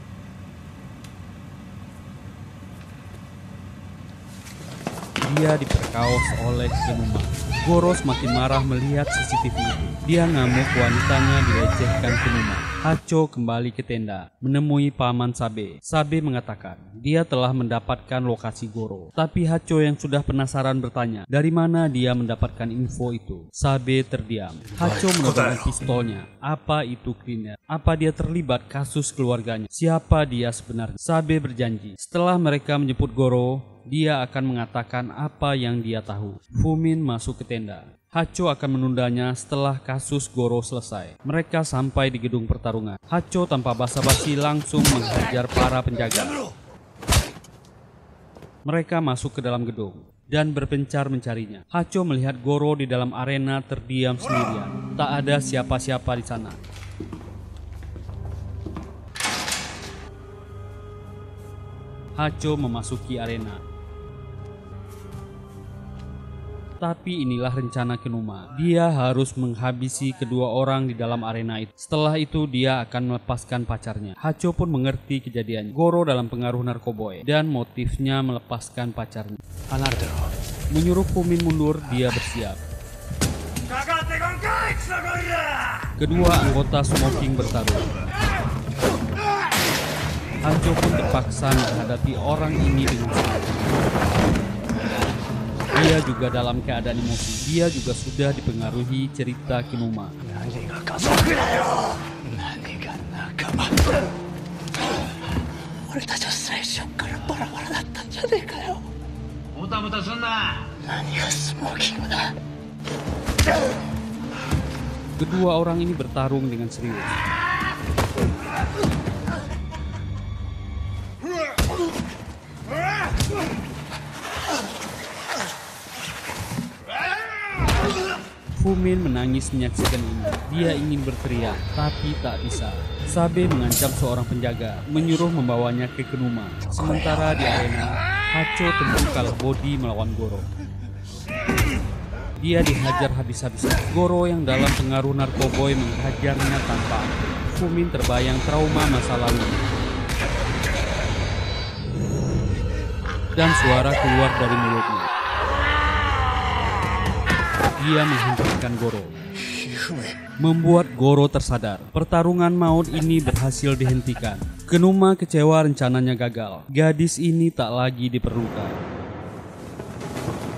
Speaker 1: Dia diperkaos oleh penumpang. Goro semakin marah melihat CCTV itu. Dia ngamuk wanitanya dilecehkan penumpang. Haco kembali ke tenda, menemui paman Sabe. Sabe mengatakan, dia telah mendapatkan lokasi Goro. Tapi Haco yang sudah penasaran bertanya, dari mana dia mendapatkan info itu? Sabe terdiam. Haco menodongkan pistolnya. Apa itu Cleaner? Apa dia terlibat kasus keluarganya? Siapa dia sebenarnya? Sabe berjanji, setelah mereka menyebut Goro, dia akan mengatakan apa yang dia tahu. Fumin masuk ke tenda. Hacho akan menundanya setelah kasus Goro selesai. Mereka sampai di gedung pertarungan. Hacho tanpa basa-basi langsung menghajar para penjaga. Mereka masuk ke dalam gedung dan berpencar mencarinya. Hacho melihat Goro di dalam arena terdiam sendirian. Tak ada siapa-siapa di sana. Hacho memasuki arena. Tapi inilah rencana Kenuma. Dia harus menghabisi kedua orang di dalam arena itu. Setelah itu dia akan melepaskan pacarnya. Hacho pun mengerti kejadiannya. Goro dalam pengaruh narkoboy dan motifnya melepaskan pacarnya. Anardo. Menyuruh Kumin mundur, dia bersiap. Kedua anggota smoking bertarung. Hanjo pun terpaksa menghadapi orang ini dengan sangat. Dia juga dalam keadaan emosi. Dia juga sudah dipengaruhi cerita Kinuma. Kedua orang ini bertarung dengan serius. Fumin menangis menyaksikan ini. Dia ingin berteriak, tapi tak bisa. Sabe mengancam seorang penjaga, menyuruh membawanya ke Kenuma. Sementara di arena, Hacho terbungkal bodi melawan Goro. Dia dihajar habis-habisan. Goro yang dalam pengaruh narkoboy menghajarnya tanpa Fumin terbayang trauma masa lalu. Dan suara keluar dari mulutnya dia menghentikan Goro. Membuat Goro tersadar, pertarungan maut ini berhasil dihentikan. Kenuma kecewa rencananya gagal. Gadis ini tak lagi diperlukan.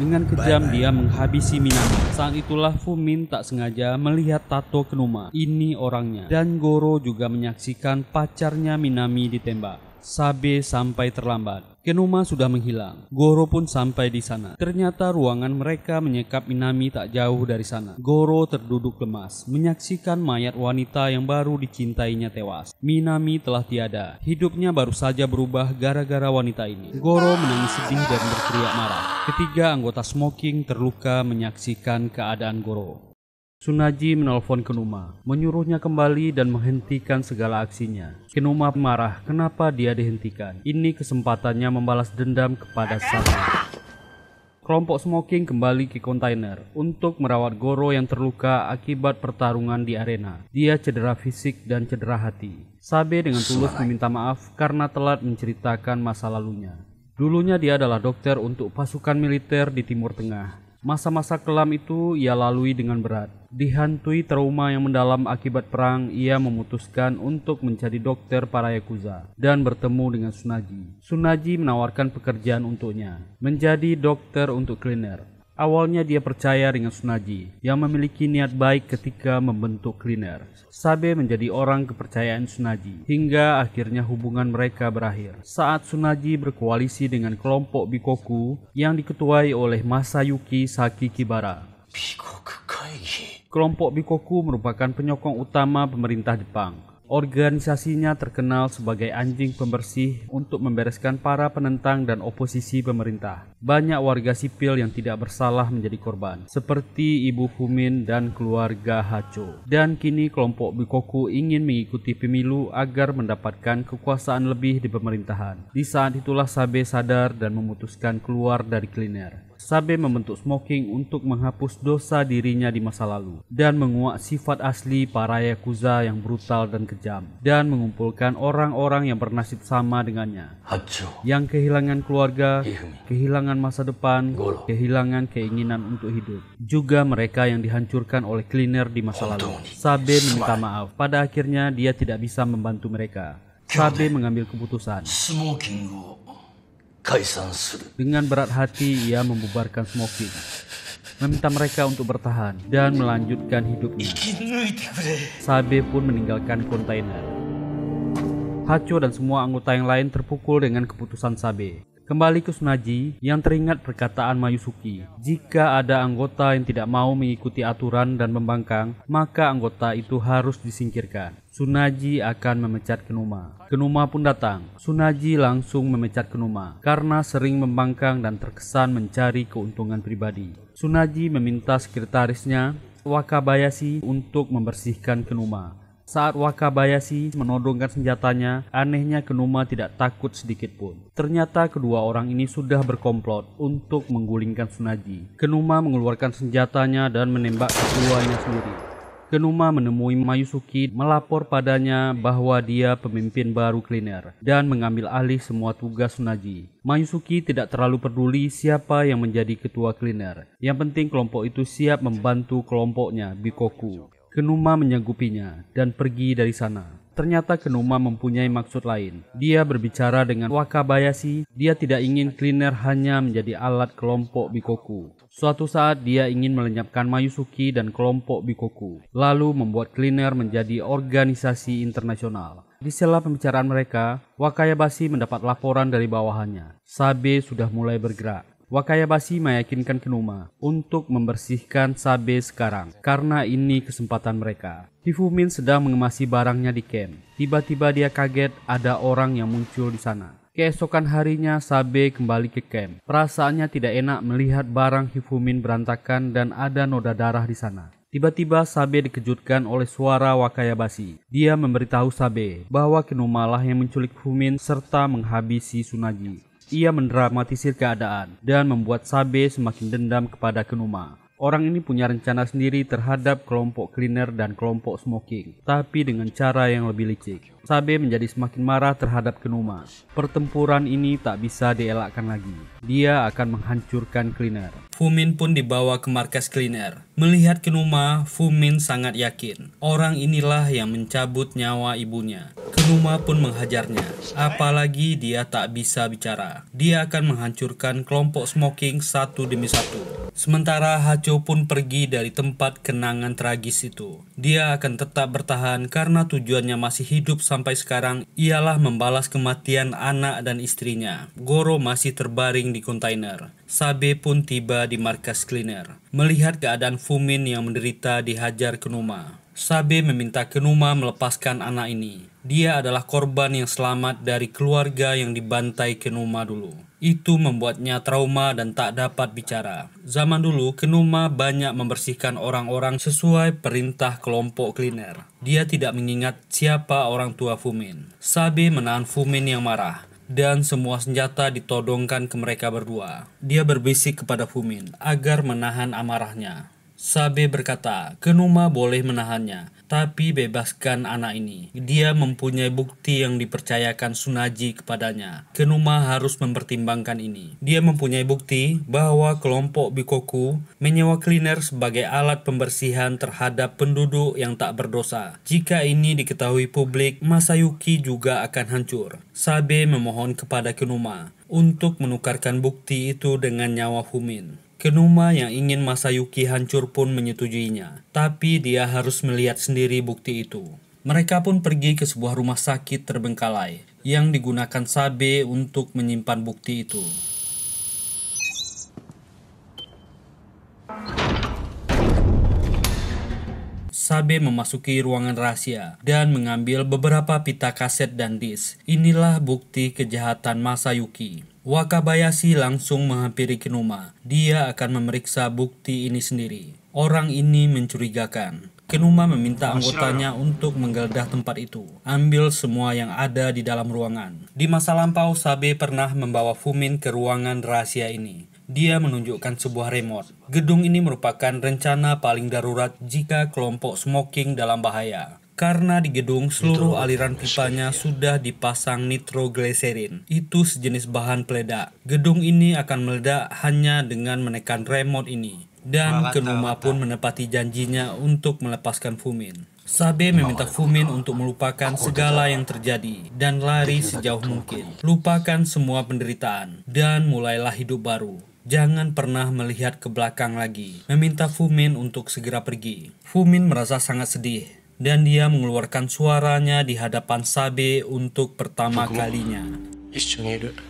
Speaker 1: Dengan kejam dia menghabisi Minami. Saat itulah Fumin tak sengaja melihat tato Kenuma. Ini orangnya. Dan Goro juga menyaksikan pacarnya Minami ditembak. Sabe sampai terlambat. Kenuma sudah menghilang. Goro pun sampai di sana. Ternyata ruangan mereka menyekap Minami tak jauh dari sana. Goro terduduk lemas, menyaksikan mayat wanita yang baru dicintainya tewas. Minami telah tiada. Hidupnya baru saja berubah gara-gara wanita ini. Goro menangis sedih dan berteriak marah. Ketiga anggota Smoking terluka menyaksikan keadaan Goro. Sunaji menelpon Kenuma, menyuruhnya kembali dan menghentikan segala aksinya. Kenuma marah kenapa dia dihentikan. Ini kesempatannya membalas dendam kepada Saka. Kelompok Smoking kembali ke kontainer untuk merawat Goro yang terluka akibat pertarungan di arena. Dia cedera fisik dan cedera hati. Sabe dengan tulus meminta maaf karena telat menceritakan masa lalunya. Dulunya dia adalah dokter untuk pasukan militer di Timur Tengah Masa-masa kelam itu ia lalui dengan berat. Dihantui trauma yang mendalam akibat perang, ia memutuskan untuk menjadi dokter para Yakuza dan bertemu dengan Sunaji. Sunaji menawarkan pekerjaan untuknya, menjadi dokter untuk cleaner. Awalnya dia percaya dengan Sunaji yang memiliki niat baik ketika membentuk Cleaner. Sabe menjadi orang kepercayaan Sunaji hingga akhirnya hubungan mereka berakhir saat Sunaji berkoalisi dengan kelompok Bikoku yang diketuai oleh Masayuki Saki Kibara. Kelompok Bikoku merupakan penyokong utama pemerintah Jepang Organisasinya terkenal sebagai anjing pembersih untuk membereskan para penentang dan oposisi pemerintah. Banyak warga sipil yang tidak bersalah menjadi korban, seperti Ibu Humin dan keluarga Hacho. Dan kini kelompok Bikoku ingin mengikuti pemilu agar mendapatkan kekuasaan lebih di pemerintahan. Di saat itulah Sabe sadar dan memutuskan keluar dari Kliner. Sabe membentuk smoking untuk menghapus dosa dirinya di masa lalu dan menguak sifat asli para Yakuza yang brutal dan kejam dan mengumpulkan orang-orang yang bernasib sama dengannya yang kehilangan keluarga, kehilangan masa depan, kehilangan keinginan untuk hidup. Juga mereka yang dihancurkan oleh cleaner di masa
Speaker 2: lalu. Sabe meminta
Speaker 1: maaf. Pada akhirnya dia tidak bisa membantu mereka. Sabe mengambil keputusan. Dengan berat hati ia membubarkan smoking, meminta mereka untuk bertahan dan melanjutkan hidupnya. Sabe pun meninggalkan kontainer. Hacho dan semua anggota yang lain terpukul dengan keputusan Sabe. Kembali ke Sunaji yang teringat perkataan Mayusuki, jika ada anggota yang tidak mau mengikuti aturan dan membangkang, maka anggota itu harus disingkirkan. Sunaji akan memecat Kenuma. Kenuma pun datang. Sunaji langsung memecat Kenuma karena sering membangkang dan terkesan mencari keuntungan pribadi. Sunaji meminta sekretarisnya Wakabayashi untuk membersihkan Kenuma. Saat Wakabayashi menodongkan senjatanya, anehnya Kenuma tidak takut sedikit pun. Ternyata kedua orang ini sudah berkomplot untuk menggulingkan Sunaji. Kenuma mengeluarkan senjatanya dan menembak keduanya sendiri. Genuma menemui Mayusuki melapor padanya bahwa dia pemimpin baru Cleaner dan mengambil alih semua tugas Sunaji. Mayusuki tidak terlalu peduli siapa yang menjadi ketua Cleaner. Yang penting kelompok itu siap membantu kelompoknya Bikoku. Kenuma menyanggupinya dan pergi dari sana. Ternyata Kenuma mempunyai maksud lain. Dia berbicara dengan Wakabayashi, dia tidak ingin cleaner hanya menjadi alat kelompok Bikoku. Suatu saat dia ingin melenyapkan Mayusuki dan kelompok Bikoku, lalu membuat cleaner menjadi organisasi internasional. Di sela pembicaraan mereka, Wakayabashi mendapat laporan dari bawahannya. Sabe sudah mulai bergerak. Wakayabashi meyakinkan Kenuma untuk membersihkan Sabe sekarang karena ini kesempatan mereka. Hifumin sedang mengemasi barangnya di camp. Tiba-tiba dia kaget ada orang yang muncul di sana. Keesokan harinya Sabe kembali ke camp. Perasaannya tidak enak melihat barang Hifumin berantakan dan ada noda darah di sana. Tiba-tiba Sabe dikejutkan oleh suara Wakayabashi. Dia memberitahu Sabe bahwa Kenuma lah yang menculik Hifumin serta menghabisi Sunagi. Ia mendramatisir keadaan dan membuat Sabe semakin dendam kepada Kenuma. Orang ini punya rencana sendiri terhadap kelompok cleaner dan kelompok smoking, tapi dengan cara yang lebih licik. Sabe menjadi semakin marah terhadap Kenuma. Pertempuran ini tak bisa dielakkan lagi. Dia akan menghancurkan Cleaner. Fumin pun dibawa ke markas Cleaner. Melihat Kenuma, Fumin sangat yakin. Orang inilah yang mencabut nyawa ibunya. Kenuma pun menghajarnya. Apalagi dia tak bisa bicara. Dia akan menghancurkan kelompok smoking satu demi satu. Sementara Hacho pun pergi dari tempat kenangan tragis itu. Dia akan tetap bertahan karena tujuannya masih hidup sampai sampai sekarang ialah membalas kematian anak dan istrinya. Goro masih terbaring di kontainer. Sabe pun tiba di markas cleaner, melihat keadaan Fumin yang menderita dihajar Kenuma. Sabe meminta Kenuma melepaskan anak ini. Dia adalah korban yang selamat dari keluarga yang dibantai Kenuma dulu. Itu membuatnya trauma dan tak dapat bicara. Zaman dulu, Kenuma banyak membersihkan orang-orang sesuai perintah kelompok cleaner. Dia tidak mengingat siapa orang tua Fumin. Sabe menahan Fumin yang marah dan semua senjata ditodongkan ke mereka berdua. Dia berbisik kepada Fumin agar menahan amarahnya. Sabe berkata, Kenuma boleh menahannya, tapi bebaskan anak ini. Dia mempunyai bukti yang dipercayakan Sunaji kepadanya. Kenuma harus mempertimbangkan ini. Dia mempunyai bukti bahwa kelompok Bikoku menyewa cleaner sebagai alat pembersihan terhadap penduduk yang tak berdosa. Jika ini diketahui publik, Masayuki juga akan hancur. Sabe memohon kepada Kenuma untuk menukarkan bukti itu dengan nyawa Fumin. Kenuma yang ingin Masayuki hancur pun menyetujuinya, tapi dia harus melihat sendiri bukti itu. Mereka pun pergi ke sebuah rumah sakit terbengkalai yang digunakan Sabe untuk menyimpan bukti itu. Sabe memasuki ruangan rahasia dan mengambil beberapa pita kaset dan disk. Inilah bukti kejahatan Masayuki. Wakabayashi langsung menghampiri Kinuma. Dia akan memeriksa bukti ini sendiri. Orang ini mencurigakan. Kenuma meminta anggotanya untuk menggeledah tempat itu. Ambil semua yang ada di dalam ruangan. Di masa lampau, Sabe pernah membawa Fumin ke ruangan rahasia ini. Dia menunjukkan sebuah remote. Gedung ini merupakan rencana paling darurat jika kelompok smoking dalam bahaya karena di gedung seluruh aliran pipanya sudah dipasang nitroglycerin. Itu sejenis bahan peledak. Gedung ini akan meledak hanya dengan menekan remote ini. Dan Kenuma pun menepati janjinya untuk melepaskan Fumin. Sabe meminta Fumin untuk melupakan segala yang terjadi dan lari sejauh mungkin. Lupakan semua penderitaan dan mulailah hidup baru. Jangan pernah melihat ke belakang lagi. Meminta Fumin untuk segera pergi. Fumin merasa sangat sedih dan dia mengeluarkan suaranya di hadapan Sabe untuk pertama kalinya.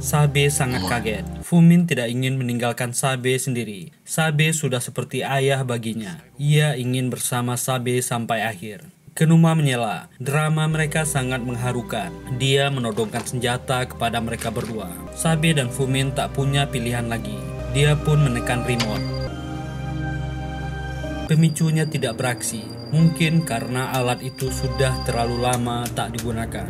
Speaker 1: Sabe sangat kaget. Fumin tidak ingin meninggalkan Sabe sendiri. Sabe sudah seperti ayah baginya. Ia ingin bersama Sabe sampai akhir. Kenuma menyela, drama mereka sangat mengharukan. Dia menodongkan senjata kepada mereka berdua. Sabe dan Fumin tak punya pilihan lagi. Dia pun menekan remote. Pemicunya tidak beraksi, Mungkin karena alat itu sudah terlalu lama tak digunakan.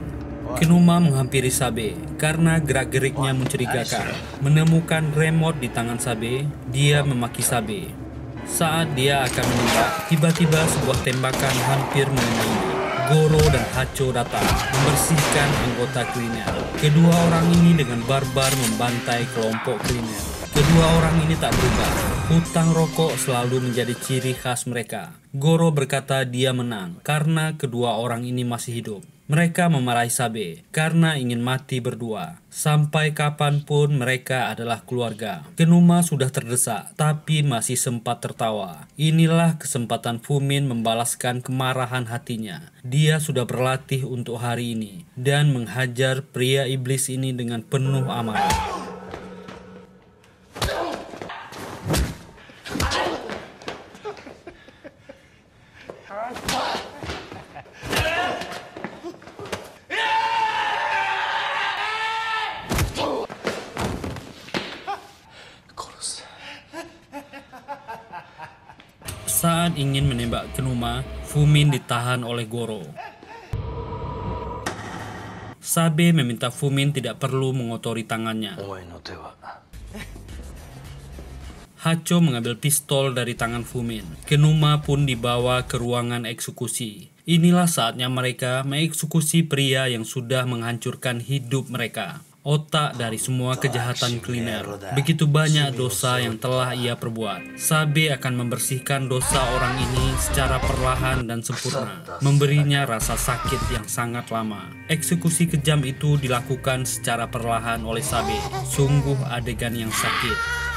Speaker 1: Kinuma menghampiri Sabe karena gerak-geriknya mencurigakan. Menemukan remote di tangan Sabe, dia memaki Sabe. Saat dia akan menembak, tiba-tiba sebuah tembakan hampir mengenainya. Goro dan Hacho datang membersihkan anggota kriminal. Kedua orang ini dengan barbar membantai kelompok kriminal. Kedua orang ini tak berubah. Hutang rokok selalu menjadi ciri khas mereka. Goro berkata dia menang karena kedua orang ini masih hidup. Mereka memarahi Sabe karena ingin mati berdua. Sampai kapanpun mereka adalah keluarga. Kenuma sudah terdesak tapi masih sempat tertawa. Inilah kesempatan Fumin membalaskan kemarahan hatinya. Dia sudah berlatih untuk hari ini dan menghajar pria iblis ini dengan penuh amarah. Saat ingin menembak Kenuma, Fumin ditahan oleh Goro. Sabe meminta Fumin tidak perlu mengotori tangannya. Hacho mengambil pistol dari tangan Fumin. Kenuma pun dibawa ke ruangan eksekusi. Inilah saatnya mereka mengeksekusi pria yang sudah menghancurkan hidup mereka otak dari semua kejahatan kuliner. Begitu banyak dosa yang telah ia perbuat. Sabe akan membersihkan dosa orang ini secara perlahan dan sempurna, memberinya rasa sakit yang sangat lama. Eksekusi kejam itu dilakukan secara perlahan oleh Sabe. Sungguh adegan yang sakit.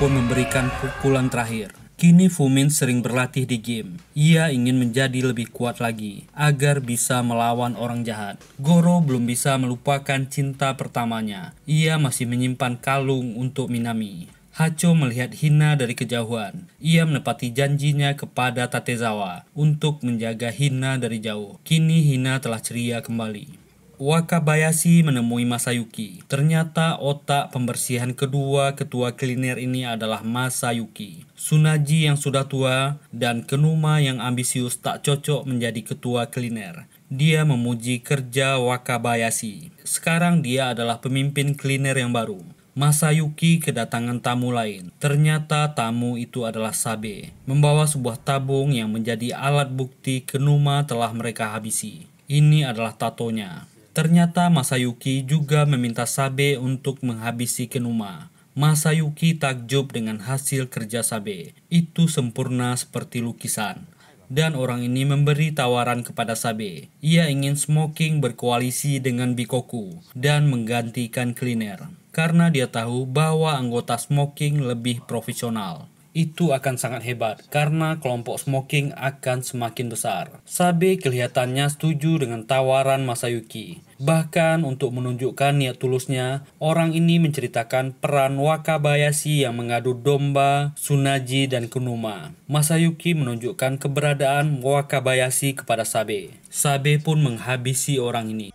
Speaker 1: pun memberikan pukulan terakhir. Kini Fumin sering berlatih di game. Ia ingin menjadi lebih kuat lagi agar bisa melawan orang jahat. Goro belum bisa melupakan cinta pertamanya. Ia masih menyimpan kalung untuk Minami. Hacho melihat Hina dari kejauhan. Ia menepati janjinya kepada Tatezawa untuk menjaga Hina dari jauh. Kini Hina telah ceria kembali. Wakabayashi menemui Masayuki. Ternyata otak pembersihan kedua ketua kuliner ini adalah Masayuki. Sunaji yang sudah tua dan Kenuma yang ambisius tak cocok menjadi ketua kuliner. Dia memuji kerja Wakabayashi. Sekarang dia adalah pemimpin kuliner yang baru. Masayuki kedatangan tamu lain. Ternyata tamu itu adalah Sabe, membawa sebuah tabung yang menjadi alat bukti Kenuma telah mereka habisi. Ini adalah tatonya. Ternyata Masayuki juga meminta Sabe untuk menghabisi Kenuma. Masayuki takjub dengan hasil kerja Sabe. Itu sempurna seperti lukisan. Dan orang ini memberi tawaran kepada Sabe. Ia ingin Smoking berkoalisi dengan Bikoku dan menggantikan Cleaner. Karena dia tahu bahwa anggota Smoking lebih profesional itu akan sangat hebat karena kelompok smoking akan semakin besar. Sabe kelihatannya setuju dengan tawaran Masayuki. Bahkan untuk menunjukkan niat tulusnya, orang ini menceritakan peran Wakabayashi yang mengadu domba, Sunaji, dan Kunuma. Masayuki menunjukkan keberadaan Wakabayashi kepada Sabe. Sabe pun menghabisi orang ini.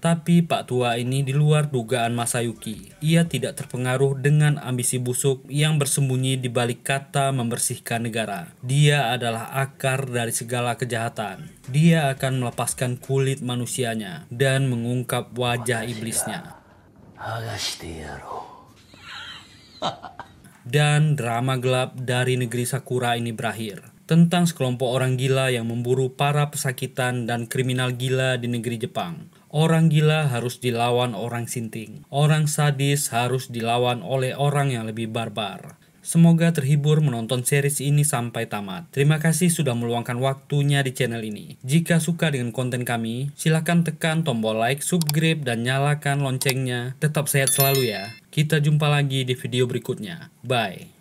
Speaker 1: Tapi Pak Tua ini di luar dugaan Masayuki. Ia tidak terpengaruh dengan ambisi busuk yang bersembunyi di balik kata membersihkan negara. Dia adalah akar dari segala kejahatan. Dia akan melepaskan kulit manusianya dan mengungkap wajah iblisnya. Dan drama gelap dari negeri Sakura ini berakhir tentang sekelompok orang gila yang memburu para pesakitan dan kriminal gila di negeri Jepang. Orang gila harus dilawan orang sinting. Orang sadis harus dilawan oleh orang yang lebih barbar. Semoga terhibur menonton series ini sampai tamat. Terima kasih sudah meluangkan waktunya di channel ini. Jika suka dengan konten kami, silahkan tekan tombol like, subscribe, dan nyalakan loncengnya. Tetap sehat selalu ya. Kita jumpa lagi di video berikutnya. Bye.